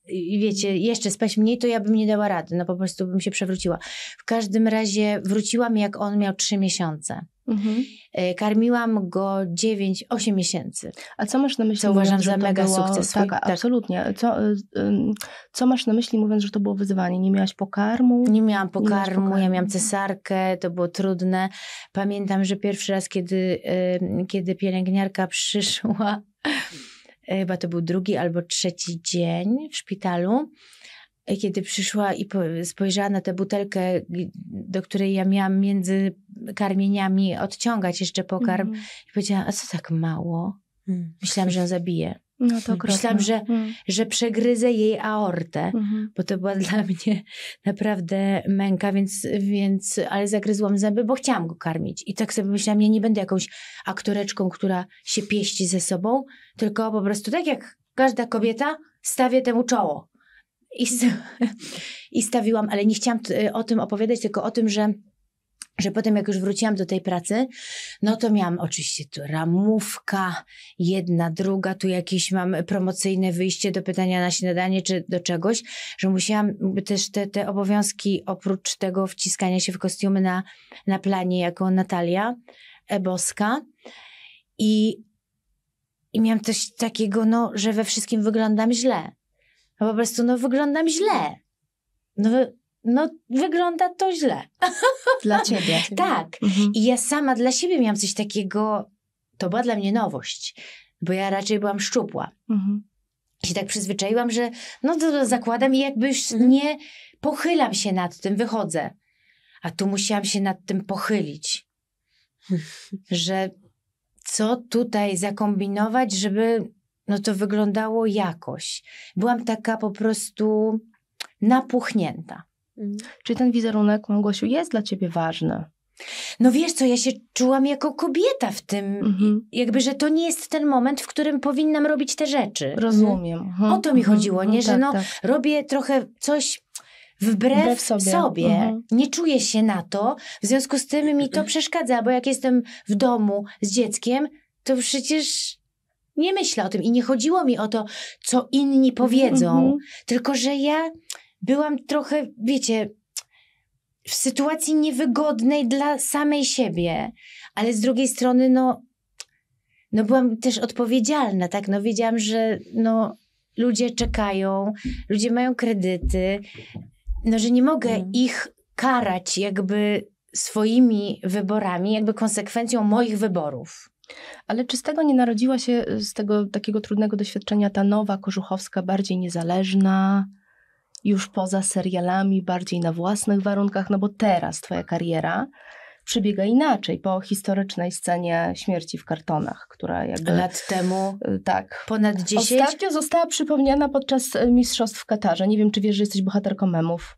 i wiecie, jeszcze spać mniej, to ja bym nie dała rady, no po prostu bym się przewróciła. W każdym razie wróciłam, jak on miał trzy miesiące. Mhm. E, karmiłam go 9-8 miesięcy. A co masz na myśli? Co mówiąc, uważam za mega było, sukces. Tak, tak, absolutnie. Co, y, co masz na myśli mówiąc, że to było wyzwanie? Nie miałaś pokarmu? Nie miałam pokarmu, nie pokarmu. ja miałam mhm. cesarkę, to było trudne. Pamiętam, że pierwszy raz, kiedy, kiedy pielęgniarka przyszła E, chyba to był drugi albo trzeci dzień w szpitalu, e, kiedy przyszła i spojrzała na tę butelkę, do której ja miałam między karmieniami odciągać jeszcze pokarm, mm. i powiedziała: A co tak mało? Hmm. Myślałam, że ją zabije. No to Myślałam, że, mm. że przegryzę jej aortę, mm -hmm. bo to była dla mnie naprawdę męka, więc, więc, ale zagryzłam zęby, bo chciałam go karmić. I tak sobie myślałam, ja nie będę jakąś aktoreczką, która się pieści ze sobą, tylko po prostu tak jak każda kobieta, stawię temu czoło. I, I stawiłam, ale nie chciałam o tym opowiadać, tylko o tym, że że potem jak już wróciłam do tej pracy, no to miałam oczywiście tu ramówka, jedna, druga, tu jakieś mam promocyjne wyjście do pytania na śniadanie czy do czegoś, że musiałam też te, te obowiązki oprócz tego wciskania się w kostiumy na, na planie jako Natalia Boska i, i miałam coś takiego, no, że we wszystkim wyglądam źle. No po prostu, no wyglądam źle. No no wygląda to źle. Dla ciebie. tak. Mhm. I ja sama dla siebie miałam coś takiego, to była dla mnie nowość, bo ja raczej byłam szczupła. Mhm. I się tak przyzwyczaiłam, że no to zakładam i jakby już mhm. nie pochylam się nad tym, wychodzę. A tu musiałam się nad tym pochylić. że co tutaj zakombinować, żeby no to wyglądało jakoś. Byłam taka po prostu napuchnięta. Mm. Czy ten wizerunek, Małgosiu, jest dla ciebie ważny? No wiesz co, ja się czułam jako kobieta w tym, mhm. jakby, że to nie jest ten moment, w którym powinnam robić te rzeczy. Rozumiem. Mhm. O to mi mhm. chodziło, nie? No że tak, no tak. robię trochę coś wbrew, wbrew sobie, sobie. Mhm. nie czuję się na to, w związku z tym mi to przeszkadza, bo jak jestem w domu z dzieckiem, to przecież nie myślę o tym i nie chodziło mi o to, co inni powiedzą, mhm. tylko że ja byłam trochę, wiecie, w sytuacji niewygodnej dla samej siebie, ale z drugiej strony, no, no byłam też odpowiedzialna, tak? No wiedziałam, że no, ludzie czekają, ludzie mają kredyty, no, że nie mogę mm. ich karać jakby swoimi wyborami, jakby konsekwencją moich wyborów. Ale czy z tego nie narodziła się, y, z tego takiego trudnego doświadczenia, ta nowa Korzuchowska, bardziej niezależna? już poza serialami, bardziej na własnych warunkach, no bo teraz twoja kariera przebiega inaczej po historycznej scenie śmierci w kartonach, która jakby... Lat temu? Y, tak. Ponad 10? Ostatnio została przypomniana podczas Mistrzostw w Katarze. Nie wiem, czy wiesz, że jesteś bohaterką memów.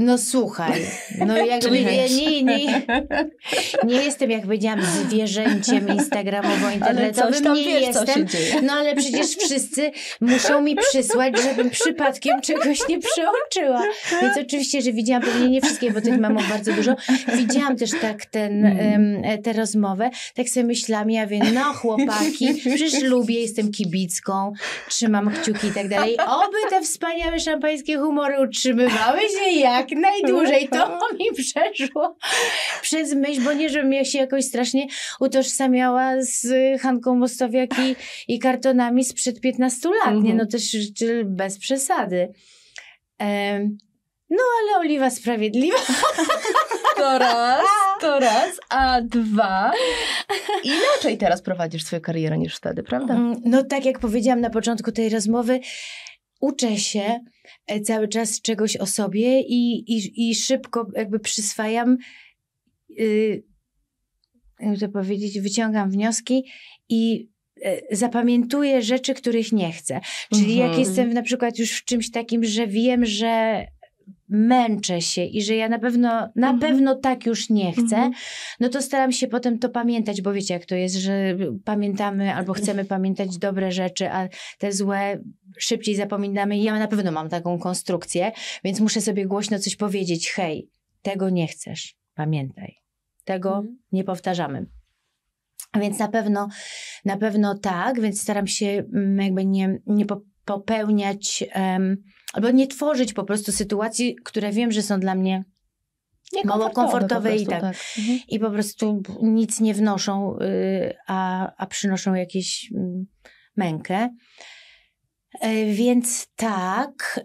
No słuchaj, no jakby ja nie, nie, nie jestem, jak powiedziałam, zwierzęciem instagramowo-internetowym, nie wiesz, jestem, no ale przecież wszyscy muszą mi przysłać, żebym przypadkiem czegoś nie przeoczyła. Więc oczywiście, że widziałam pewnie nie wszystkie, bo tych mam bardzo dużo, widziałam też tak ten, hmm. tę rozmowę, tak sobie myślałam, ja wiem, no chłopaki, przecież lubię, jestem kibicką, trzymam kciuki i tak dalej. Oby te wspaniałe szampańskie humory utrzymywały się jak tak, najdłużej to mi przeszło przez myśl, bo nie, żebym ja się jakoś strasznie utożsamiała z Hanką Mostowiak i, i kartonami sprzed 15 lat, nie? Mhm. No też czy bez przesady. no ale Oliwa Sprawiedliwa. To raz, to raz, a dwa. Inaczej teraz prowadzisz swoją karierę niż wtedy, prawda? Mm, no tak jak powiedziałam na początku tej rozmowy, uczę się e, cały czas czegoś o sobie i, i, i szybko jakby przyswajam, yy, jak to powiedzieć, wyciągam wnioski i e, zapamiętuję rzeczy, których nie chcę. Czyli mhm. jak jestem na przykład już w czymś takim, że wiem, że męczę się i że ja na pewno, na mhm. pewno tak już nie chcę, mhm. no to staram się potem to pamiętać, bo wiecie jak to jest, że pamiętamy albo chcemy pamiętać dobre rzeczy, a te złe szybciej zapominamy. Ja na pewno mam taką konstrukcję, więc muszę sobie głośno coś powiedzieć. Hej, tego nie chcesz, pamiętaj. Tego mhm. nie powtarzamy. A więc na pewno, na pewno tak, więc staram się mm, jakby nie, nie popełniać um, albo nie tworzyć po prostu sytuacji, które wiem, że są dla mnie mało komfortowe prostu, i tak. tak. Mhm. I po prostu nic nie wnoszą, y, a, a przynoszą jakieś mm, mękę. E, więc tak,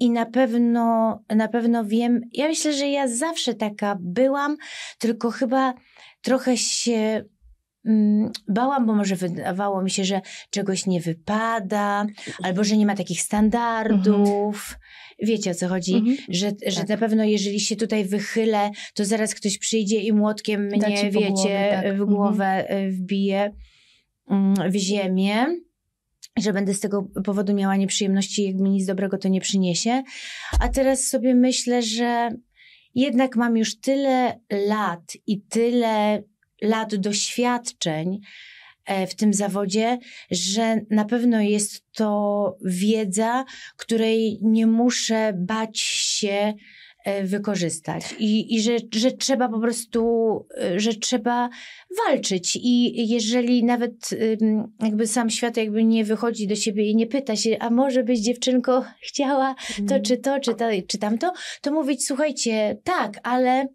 i na pewno, na pewno wiem. Ja myślę, że ja zawsze taka byłam, tylko chyba trochę się Mm, bałam, bo może wydawało mi się, że czegoś nie wypada, albo że nie ma takich standardów. Mhm. Wiecie o co chodzi? Mhm. Że, że tak. na pewno, jeżeli się tutaj wychylę, to zaraz ktoś przyjdzie i młotkiem mnie, wiecie, tak. w mhm. głowę mhm. wbije mm, w ziemię. Że będę z tego powodu miała nieprzyjemności, jak mi nic dobrego to nie przyniesie. A teraz sobie myślę, że jednak mam już tyle lat i tyle lat doświadczeń e, w tym zawodzie, że na pewno jest to wiedza, której nie muszę bać się e, wykorzystać tak. i, i że, że trzeba po prostu, e, że trzeba walczyć i jeżeli nawet jakby sam świat jakby nie wychodzi do siebie i nie pyta się, a może byś dziewczynko chciała to mhm. czy to, czy, to, czy tamto, to mówić słuchajcie, tak, ale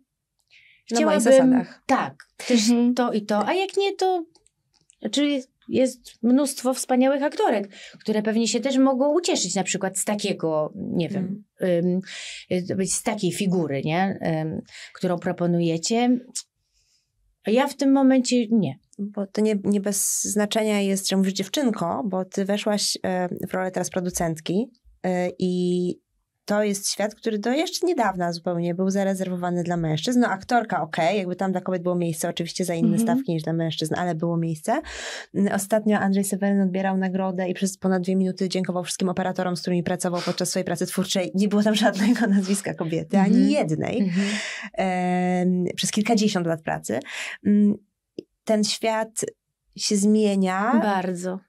chciałabym... Na tak, też mhm. to i to, a jak nie, to... Czyli znaczy jest mnóstwo wspaniałych aktorek, które pewnie się też mogą ucieszyć na przykład z takiego, nie wiem, mm. z takiej figury, nie? którą proponujecie. Ja w tym momencie nie. Bo to nie, nie bez znaczenia jest, że mówisz dziewczynko, bo ty weszłaś e, w rolę teraz producentki e, i to jest świat, który do jeszcze niedawna zupełnie był zarezerwowany dla mężczyzn. No aktorka, okej, okay, jakby tam dla kobiet było miejsce, oczywiście za inne mm -hmm. stawki niż dla mężczyzn, ale było miejsce. Mm, ostatnio Andrzej Seweryn odbierał nagrodę i przez ponad dwie minuty dziękował wszystkim operatorom, z którymi pracował podczas swojej pracy twórczej. Nie było tam żadnego nazwiska kobiety, mm -hmm. ani mhm. jednej. Mm -hmm. e, przez kilkadziesiąt lat pracy. Mm, ten świat się zmienia. Bardzo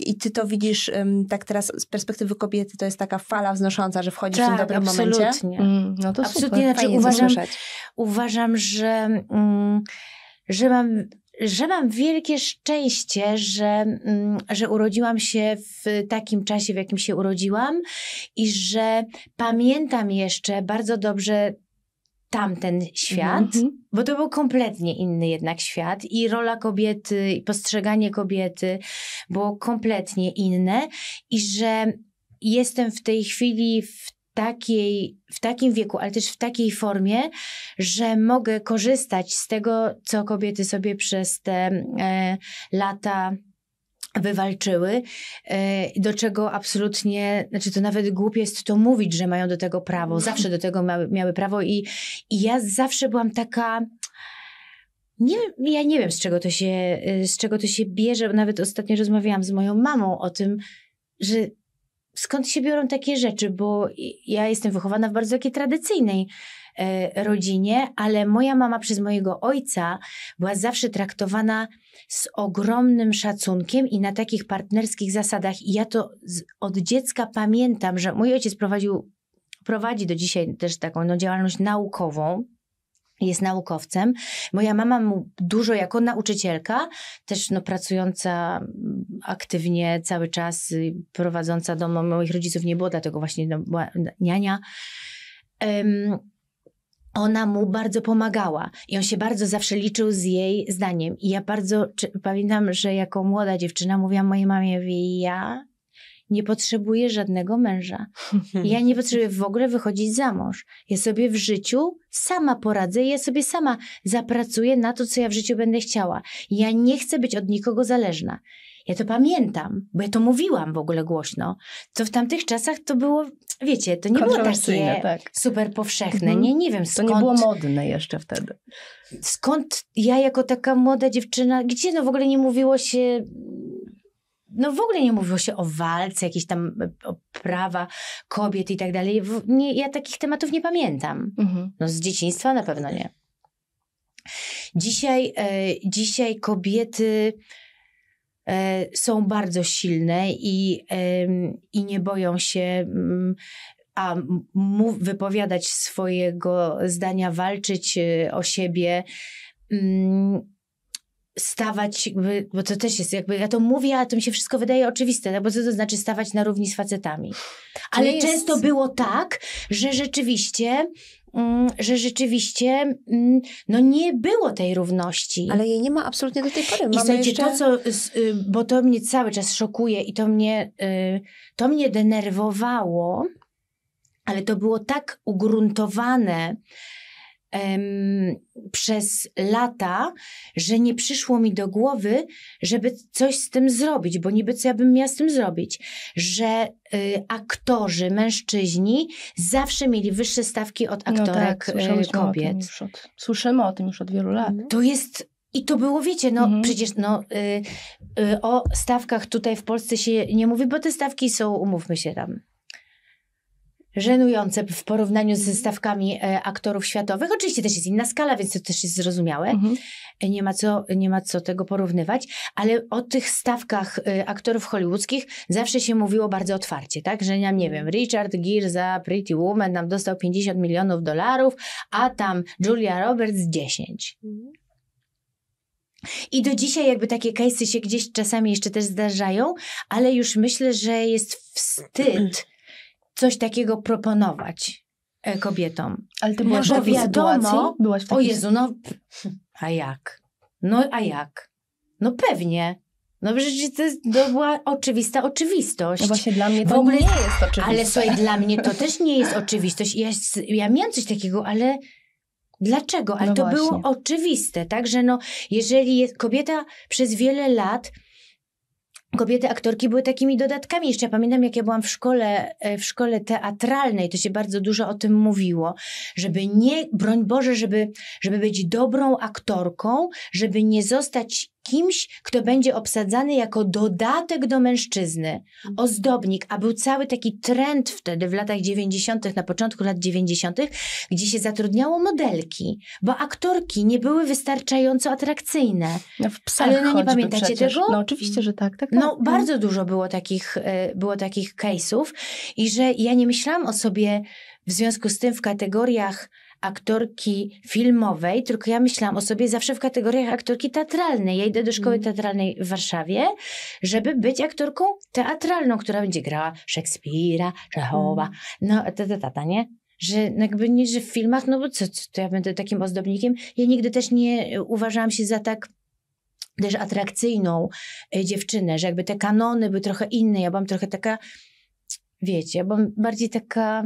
i ty to widzisz tak teraz z perspektywy kobiety, to jest taka fala wznosząca, że wchodzisz tak, w tym dobrym absolutnie. momencie. Mm, no to absolutnie. Super. Znaczy, uważam, uważam, że, mm, że mam że mam wielkie szczęście, że, mm, że urodziłam się w takim czasie, w jakim się urodziłam i że pamiętam jeszcze bardzo dobrze tamten świat, mm-hmm. bo to był kompletnie inny jednak świat i rola kobiety, i postrzeganie kobiety było kompletnie inne i że jestem w tej chwili w takiej, w takim wieku, ale też w takiej formie, że mogę korzystać z tego, co kobiety sobie przez te e, lata wywalczyły, e, do czego absolutnie, znaczy to nawet głupie jest to mówić, że mają do tego prawo. No. Zawsze do tego miały, miały prawo i, i ja zawsze byłam taka... Nie, ja nie wiem, z czego, to się, e, z czego to się bierze. Nawet ostatnio rozmawiałam z moją mamą o tym, że skąd się biorą takie rzeczy, bo ja jestem wychowana w bardzo takiej tradycyjnej E, rodzinie, ale moja mama przez mojego ojca była zawsze traktowana z ogromnym szacunkiem i na takich partnerskich zasadach. I ja to od dziecka pamiętam, że mój ojciec prowadził, prowadzi do dzisiaj też taką no, działalność naukową, jest naukowcem. Moja mama mu dużo jako nauczycielka, też no, pracująca mm, aktywnie cały czas, y, prowadząca dom moich rodziców nie było, dlatego właśnie no, była niania. Um, ona mu bardzo pomagała i on się bardzo zawsze liczył z jej zdaniem. I ja bardzo czy, pamiętam, że jako młoda dziewczyna mówiłam mojej mamie, wie, ja nie potrzebuję żadnego męża. Ja nie potrzebuję w ogóle wychodzić za mąż. Ja sobie w życiu sama poradzę i ja sobie sama zapracuję na to, co ja w życiu będę chciała. Ja nie chcę być od nikogo zależna. Ja to pamiętam, bo ja to mówiłam w ogóle głośno. To w tamtych czasach to było, wiecie, to nie było takie tak. super powszechne. Mhm. Nie, nie wiem skąd. To nie było modne jeszcze wtedy. Skąd ja jako taka młoda dziewczyna, gdzie no w ogóle nie mówiło się no w ogóle nie mówiło się o walce, jakieś tam o prawa kobiet i tak dalej. Nie, ja takich tematów nie pamiętam. Mhm. No z dzieciństwa na pewno nie. Dzisiaj, e, dzisiaj kobiety E, są bardzo silne i, i nie boją się mm, a mów, wypowiadać swojego zdania, walczyć e, o siebie, mm, stawać, bo to też jest jakby, ja to mówię, a to mi się wszystko wydaje oczywiste, no bo co to znaczy stawać na równi z facetami? Ale jest... często było tak, że rzeczywiście Mm, że rzeczywiście mm, no nie było tej równości. Ale jej nie ma absolutnie do tej pory. Mamy I słuchajcie, jeszcze... to co, y, bo to mnie cały czas szokuje i to mnie, y, to mnie denerwowało, ale to było tak ugruntowane przez lata, że nie przyszło mi do głowy, żeby coś z tym zrobić, bo niby co ja bym miała z tym zrobić, że y, aktorzy, mężczyźni zawsze mieli wyższe stawki od aktorek no tak, y, kobiet. O od, słyszymy o tym już od wielu lat. To jest i to było, wiecie, no mhm. przecież no, y, y, o stawkach tutaj w Polsce się nie mówi, bo te stawki są, umówmy się tam, żenujące w porównaniu ze stawkami e, aktorów światowych. Oczywiście też jest inna skala, więc to też jest zrozumiałe. Mhm. Nie, ma co, nie ma co tego porównywać, ale o tych stawkach e, aktorów hollywoodzkich zawsze się mówiło bardzo otwarcie, tak? Że nam, nie wiem, Richard Gere za Pretty Woman nam dostał 50 milionów dolarów, a tam Julia Roberts 10. Mhm. I do dzisiaj jakby takie case'y się gdzieś czasami jeszcze też zdarzają, ale już myślę, że jest wstyd coś takiego proponować e, kobietom. Ale ty no byłaś w wiadomo, byłaś w o Jezu, no a jak? No a jak? No pewnie. No przecież to, była oczywista oczywistość. No właśnie dla mnie to w ogóle, nie jest oczywistość. Ale słuchaj, dla mnie to też nie jest oczywistość. Ja, ja miałam coś takiego, ale dlaczego? Ale no to właśnie. było oczywiste, tak? Że no, jeżeli kobieta przez wiele lat kobiety aktorki były takimi dodatkami. Jeszcze ja pamiętam, jak ja byłam w szkole, e, w szkole teatralnej, to się bardzo dużo o tym mówiło, żeby nie, broń Boże, żeby, żeby być dobrą aktorką, żeby nie zostać kimś, kto będzie obsadzany jako dodatek do mężczyzny, mhm. ozdobnik, a był cały taki trend wtedy w latach 90., na początku lat 90., gdzie się zatrudniało modelki, bo aktorki nie były wystarczająco atrakcyjne. No w Ale no nie pamiętacie przecież. tego? No oczywiście, że tak. tak, no, tak. no bardzo dużo było takich, e, było takich case'ów i że ja nie myślałam o sobie w związku z tym w kategoriach aktorki filmowej, tylko ja myślałam o sobie zawsze w kategoriach aktorki teatralnej. Ja idę do szkoły mm. teatralnej w Warszawie, żeby być aktorką teatralną, która będzie grała Szekspira, Czechowa, mm. no ta, ta, ta, ta nie? Że no jakby nie, że w filmach, no bo co, co, to ja będę takim ozdobnikiem. Ja nigdy też nie uważałam się za tak też atrakcyjną e, dziewczynę, że jakby te kanony były trochę inne. Ja byłam trochę taka, wiecie, ja byłam bardziej taka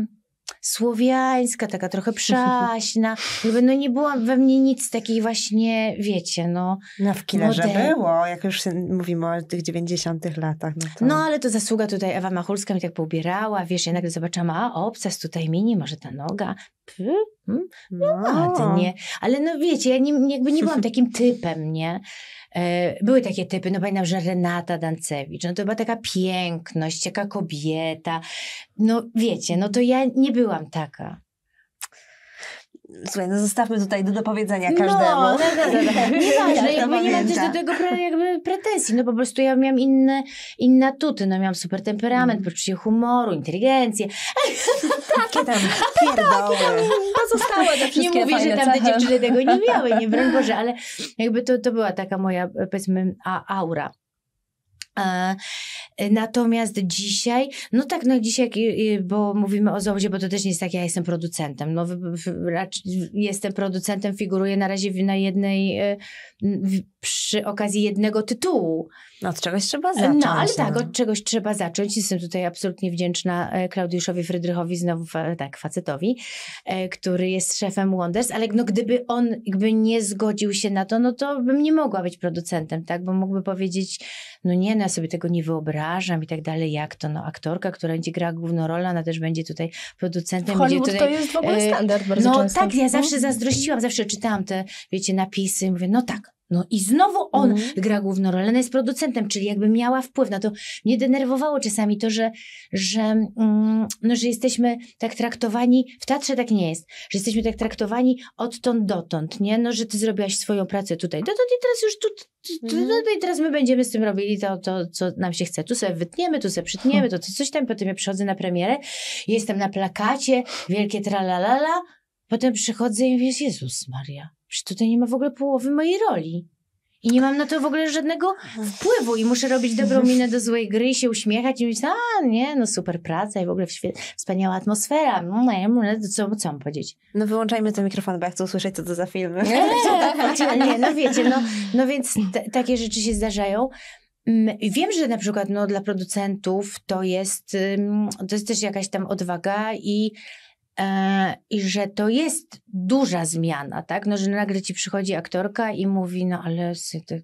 słowiańska, taka trochę przaśna. Jakby no nie było we mnie nic takiej właśnie, wiecie, no. No w kinerze model. było, jak już mówimy o tych 90 latach. No, to... no ale to zasługa tutaj Ewa Machulska mi tak poubierała, wiesz, ja nagle zobaczyłam, a obcas tutaj mini, może ta noga, Hmm? No, no ładnie. Ale no wiecie, ja nie, jakby nie byłam takim typem, nie? E, były takie typy, no pamiętam, że Renata Dancewicz, no to była taka piękność, jaka kobieta. No wiecie, no to ja nie byłam taka. Słuchaj, no zostawmy tutaj do powiedzenia no, każdemu. No, tak, Nieważne, jakby nie mam też do tego jakby pretensji, no po prostu ja miałam inne, inne atuty, no miałam super temperament, mm. poczucie humoru, inteligencję. Takie tam pierdoły. Pozostałe tak, te wszystkie Nie mówię, że tam dziewczyny tego nie miały, nie broń Boże, ale jakby to, to była taka moja, e, powiedzmy, aura. Y, natomiast dzisiaj, no tak, no dzisiaj, bo mówimy o zawodzie, bo to też nie jest tak, ja jestem producentem. No, jestem producentem, figuruję na razie na jednej, y, przy okazji jednego tytułu. No, od czegoś trzeba e, no, zacząć. No, ale tak, no. od czegoś trzeba zacząć. Jestem tutaj absolutnie wdzięczna e, Klaudiuszowi Frydrychowi, znowu fa tak, facetowi, e, który jest szefem Wonders, ale no, gdyby on jakby nie zgodził się na to, no to bym nie mogła być producentem, tak? Bo mógłby powiedzieć, no nie, no ja sobie tego nie wyobrażam i tak dalej, jak to, no aktorka, która będzie grała główną rolę, ona też będzie tutaj producentem. W Hollywood tutaj, to jest w ogóle standard bardzo No często. tak, ja mhm. zawsze zazdrościłam, zawsze czytałam te, wiecie, napisy mówię, no tak, no i znowu on mm. gra główną rolę, ona jest producentem, czyli jakby miała wpływ na to. Mnie denerwowało czasami to, że, że, mm, no, że jesteśmy tak traktowani, w teatrze tak nie jest, że jesteśmy tak traktowani odtąd dotąd, nie? No, że ty zrobiłaś swoją pracę tutaj, dotąd i teraz już tu, tu, mm. no i teraz my będziemy z tym robili to, to, co nam się chce. Tu sobie wytniemy, tu sobie przytniemy, to, to coś tam, potem ja przychodzę na premierę, jestem na plakacie, wielkie tralalala, Potem przychodzę i mówię, Jezus Maria, przecież tutaj nie ma w ogóle połowy mojej roli. I nie mam na to w ogóle żadnego wpływu i muszę robić dobrą minę do złej gry i się uśmiechać i mówić, a nie, no super praca i w ogóle wspaniała atmosfera. No, no ja mówię, no, co, co mam powiedzieć? No wyłączajmy ten mikrofon, bo ja chcę usłyszeć, co to za filmy. Nie, nie no wiecie, no, no więc takie rzeczy się zdarzają. Mm, wiem, że na przykład no, dla producentów to jest, to jest też jakaś tam odwaga i E, i że to jest duża zmiana, tak? No, że nagle ci przychodzi aktorka i mówi, no ale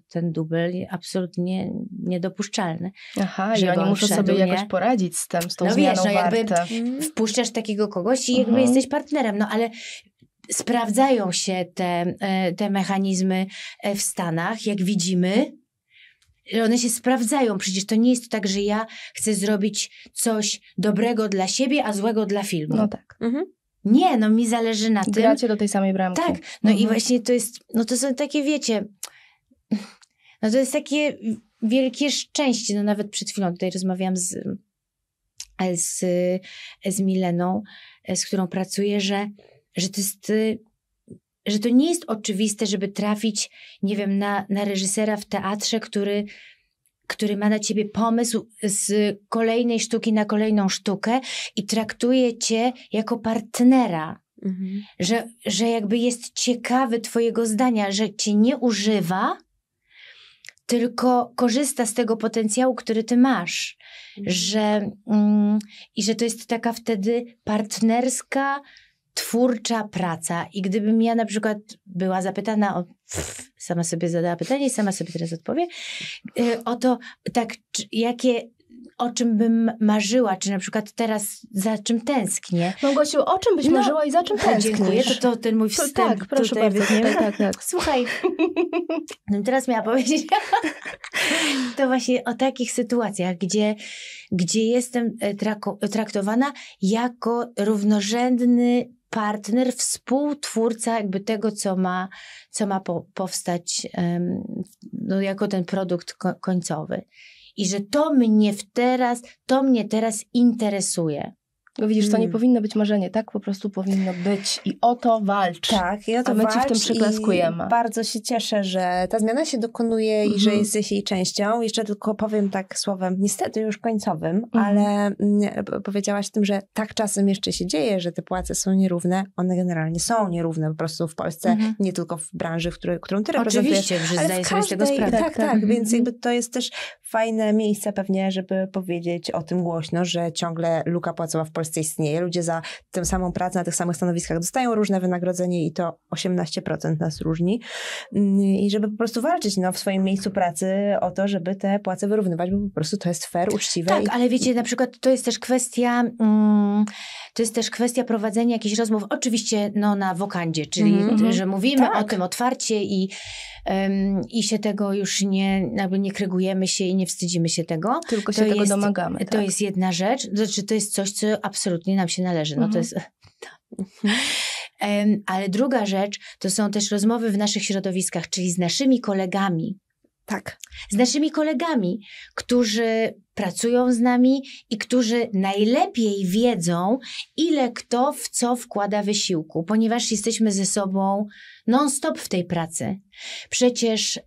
ten dubel absolutnie niedopuszczalny. Aha, i oni muszą wszedł, sobie nie? jakoś poradzić z tym, z tą no, zmianą wiesz, no, jakby mm, wpuszczasz takiego kogoś i jakby mhm. jesteś partnerem, no ale sprawdzają się te, e, te mechanizmy e, w Stanach, jak widzimy, one się sprawdzają. Przecież to nie jest tak, że ja chcę zrobić coś dobrego dla siebie, a złego dla filmu. No tak. Mhm. Nie, no mi zależy na Gracie tym. Gracie do tej samej bramki. Tak, no mhm. i właśnie to jest, no to są takie, wiecie, no to jest takie wielkie szczęście. No nawet przed chwilą tutaj rozmawiałam z, z, z Mileną, z którą pracuję, że, że to jest y, że to nie jest oczywiste, żeby trafić, nie wiem, na, na reżysera w teatrze, który, który ma na ciebie pomysł z kolejnej sztuki na kolejną sztukę i traktuje cię jako partnera. Mhm. Że, że jakby jest ciekawy Twojego zdania, że cię nie używa, tylko korzysta z tego potencjału, który ty masz. Mhm. Że, mm, I że to jest taka wtedy partnerska twórcza praca. I gdybym ja na przykład była zapytana o. sama sobie zadała pytanie i sama sobie teraz odpowie. Y, o to, tak, jakie o czym bym marzyła, czy na przykład teraz za czym tęsknię. Małgosiu, o czym byś no, marzyła i za czym tęsknię Dziękuję, to, to ten mój wstęp. To, tak, proszę tutaj bardzo. Tak, tak. Słuchaj, no teraz miała powiedzieć, to właśnie o takich sytuacjach, gdzie, gdzie jestem e, trako, e, traktowana jako równorzędny partner, współtwórca jakby tego, co ma, co ma po, powstać no, jako ten produkt końcowy. I że to mnie w teraz, to mnie teraz interesuje. Bo widzisz, to nie mm. powinno być marzenie, tak po prostu powinno być i o to walcz. Tak, i o to A my ci w tym przyklaskujemy. Bardzo się cieszę, że ta zmiana się dokonuje mhm. i że mhm. jesteś jej częścią. Jeszcze tylko powiem tak słowem, niestety już końcowym, mhm. ale mm, powiedziałaś tym, że tak czasem jeszcze się dzieje, że te płace są nierówne. One generalnie są nierówne po prostu w Polsce, mhm. nie tylko w branży, w której, którą ty reprezentujesz. Oczywiście, że zdaję sobie tego sprawę. Tak, tak, tak, więc jakby to jest też fajne miejsce pewnie, żeby powiedzieć o tym głośno, że ciągle luka płacowa w Polsce Polsce istnieje. Ludzie za tę samą pracę na tych samych stanowiskach dostają różne wynagrodzenie i to 18% nas różni. Mm, I żeby po prostu walczyć no, w swoim miejscu pracy o to, żeby te płace wyrównywać, bo po prostu to jest fair, uczciwe. Tak, i... ale wiecie, na przykład to jest też kwestia, mm, to jest też kwestia prowadzenia jakichś rozmów, oczywiście no, na wokandzie, czyli mm -hmm. że mówimy tak. o tym otwarcie i, i się tego już nie, jakby nie krygujemy się i nie wstydzimy się tego. Tylko się to tego jest, domagamy. To tak. jest jedna rzecz, to znaczy to jest coś, co absolutnie absolutnie nam się należy. No mhm. to jest... Mhm. Ale druga rzecz to są też rozmowy w naszych środowiskach, czyli z naszymi kolegami. Tak. Z naszymi kolegami, którzy pracują z nami i którzy najlepiej wiedzą, ile kto w co wkłada wysiłku, ponieważ jesteśmy ze sobą non-stop w tej pracy. Przecież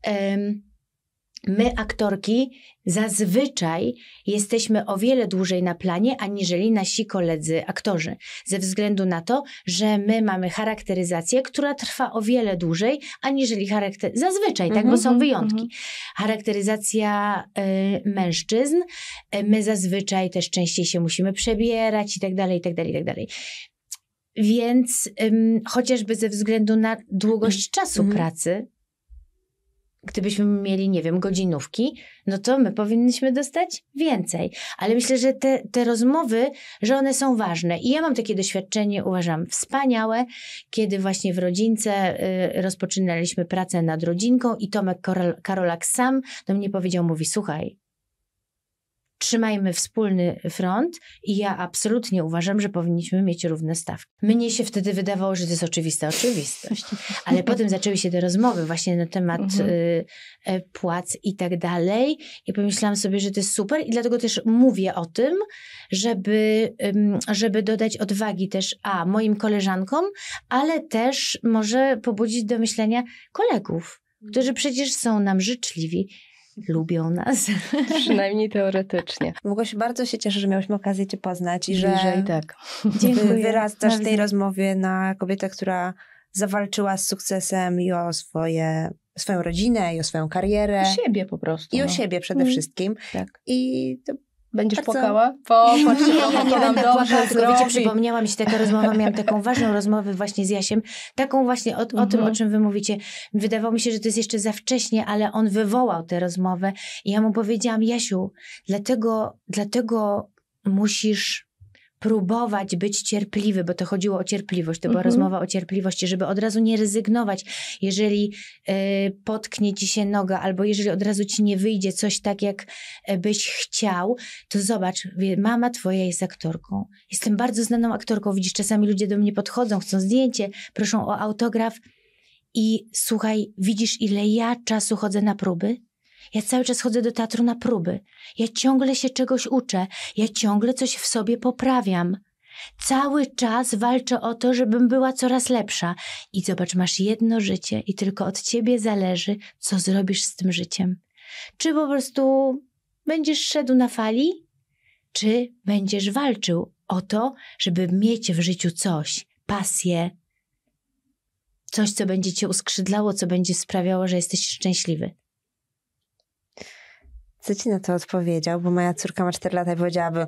my, aktorki, zazwyczaj jesteśmy o wiele dłużej na planie, aniżeli nasi koledzy aktorzy, ze względu na to, że my mamy charakteryzację, która trwa o wiele dłużej, aniżeli charakter... Zazwyczaj, mm -hmm, tak, bo mhm, są mhm, wyjątki. Mm -hmm. Charakteryzacja y, mężczyzn, y, my zazwyczaj też częściej się musimy przebierać i tak dalej, i tak dalej, i tak dalej. Więc ym, chociażby ze względu na długość mm. czasu mm. pracy, gdybyśmy mieli, nie wiem, godzinówki, no to my powinniśmy dostać więcej. Ale myślę, że te, te rozmowy, że one są ważne. I ja mam takie doświadczenie, uważam, wspaniałe, kiedy właśnie w rodzince y, rozpoczynaliśmy pracę nad rodzinką i Tomek Karolak sam do mnie powiedział, mówi, słuchaj, trzymajmy wspólny front i ja absolutnie uważam, że powinniśmy mieć równe stawki. Mnie się wtedy wydawało, że to jest oczywista oczywistość, ale potem zaczęły się te rozmowy właśnie na temat mhm. y, e, płac i tak dalej i pomyślałam sobie, że to jest super i dlatego też mówię o tym, żeby, żeby dodać odwagi też a moim koleżankom, ale też może pobudzić do myślenia kolegów, którzy przecież są nam życzliwi lubią nas. Przynajmniej teoretycznie. Mogłaś bardzo się cieszę, że miałyśmy okazję Cię poznać i że Bliżej, tak. wyrastasz w tej rozmowie na kobietę, która zawalczyła z sukcesem i o swoje, swoją rodzinę, i o swoją karierę. O siebie po prostu. I o no. siebie przede mm. wszystkim. Tak. I to Będziesz Bardzo. płakała? nie, ja nie będę płakała, tylko wiecie, przypomniała mi się taka rozmowa, miałam taką ważną rozmowę właśnie z Jasiem, taką właśnie o, o mhm. tym, o mhm. czym wy mówicie. Wydawało mi się, że to jest jeszcze za wcześnie, ale on wywołał tę rozmowę i ja mu powiedziałam, Jasiu, dlatego, dlatego musisz próbować być cierpliwy, bo to chodziło o cierpliwość, to była mhm. rozmowa o cierpliwości, żeby od razu nie rezygnować, jeżeli y, potknie ci się noga, albo jeżeli od razu ci nie wyjdzie coś tak, jak e, byś chciał, to zobacz, mama twoja jest aktorką. Jestem bardzo znaną aktorką, widzisz, czasami ludzie do mnie podchodzą, chcą zdjęcie, proszą o autograf i słuchaj, widzisz, ile ja czasu chodzę na próby? Ja cały czas chodzę do teatru na próby. Ja ciągle się czegoś uczę. Ja ciągle coś w sobie poprawiam. Cały czas walczę o to, żebym była coraz lepsza. I zobacz, masz jedno życie i tylko od ciebie zależy, co zrobisz z tym życiem. Czy po prostu będziesz szedł na fali, czy będziesz walczył o to, żeby mieć w życiu coś, pasję, coś, co będzie cię uskrzydlało, co będzie sprawiało, że jesteś szczęśliwy. Co ci na to odpowiedział? Bo moja córka ma 4 lata i powiedziałaby...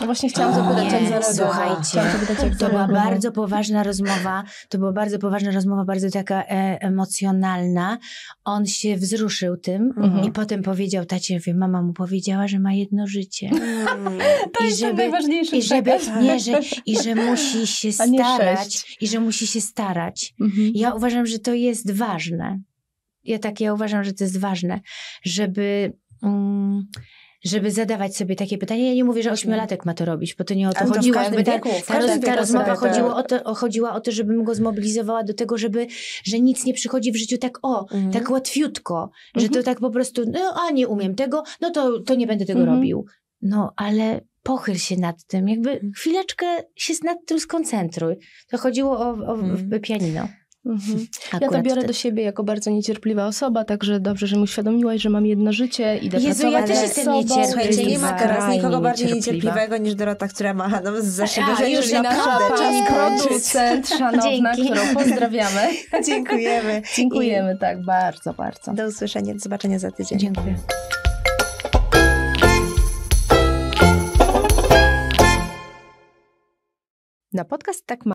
No właśnie chciałam zapytać, jak Słuchajcie, zapytać, jak to była bardzo poważna rozmowa. To była bardzo poważna rozmowa, bardzo taka e, emocjonalna. On się wzruszył tym mhm. i potem powiedział tacie, wie, mama mu powiedziała, że ma jedno życie. Mm. to I jest żeby, najważniejszy i żeby, nie, że, I że musi się starać. I że musi się starać. Mhm. Ja uważam, że to jest ważne. Ja tak, ja uważam, że to jest ważne, żeby Mm, żeby zadawać sobie takie pytanie. Ja nie mówię, że ośmiolatek ma to robić, bo to nie o to Ale chodziło. To jakby ta, ta, ta rozmowa tak. chodziło o to, chodziła o to, żebym go zmobilizowała do tego, żeby, że nic nie przychodzi w życiu tak o, mm. tak łatwiutko, że mm -hmm. to mhm. tak po prostu, no a nie umiem tego, no to, to nie będę tego mm -hmm. robił. No, ale pochyl się nad tym, jakby chwileczkę się nad tym skoncentruj. To chodziło o, o mhm. pianino. Mhm. Ja to biorę do siebie jako bardzo niecierpliwa osoba, także dobrze, że mi uświadomiłaś, że mam jedno życie i Jezu, ja też jestem niecierpliwa. Słuchajcie, nie ma teraz nikogo bardziej niecierpliwego niż Dorota, która ma nam z zeszłego A, już i nasza producent szanowna, Dzięki. którą pozdrawiamy. Dziękujemy. Dziękujemy, I tak, bardzo, bardzo. Do usłyszenia, do zobaczenia za tydzień. Dziękuję. Na podcast tak ma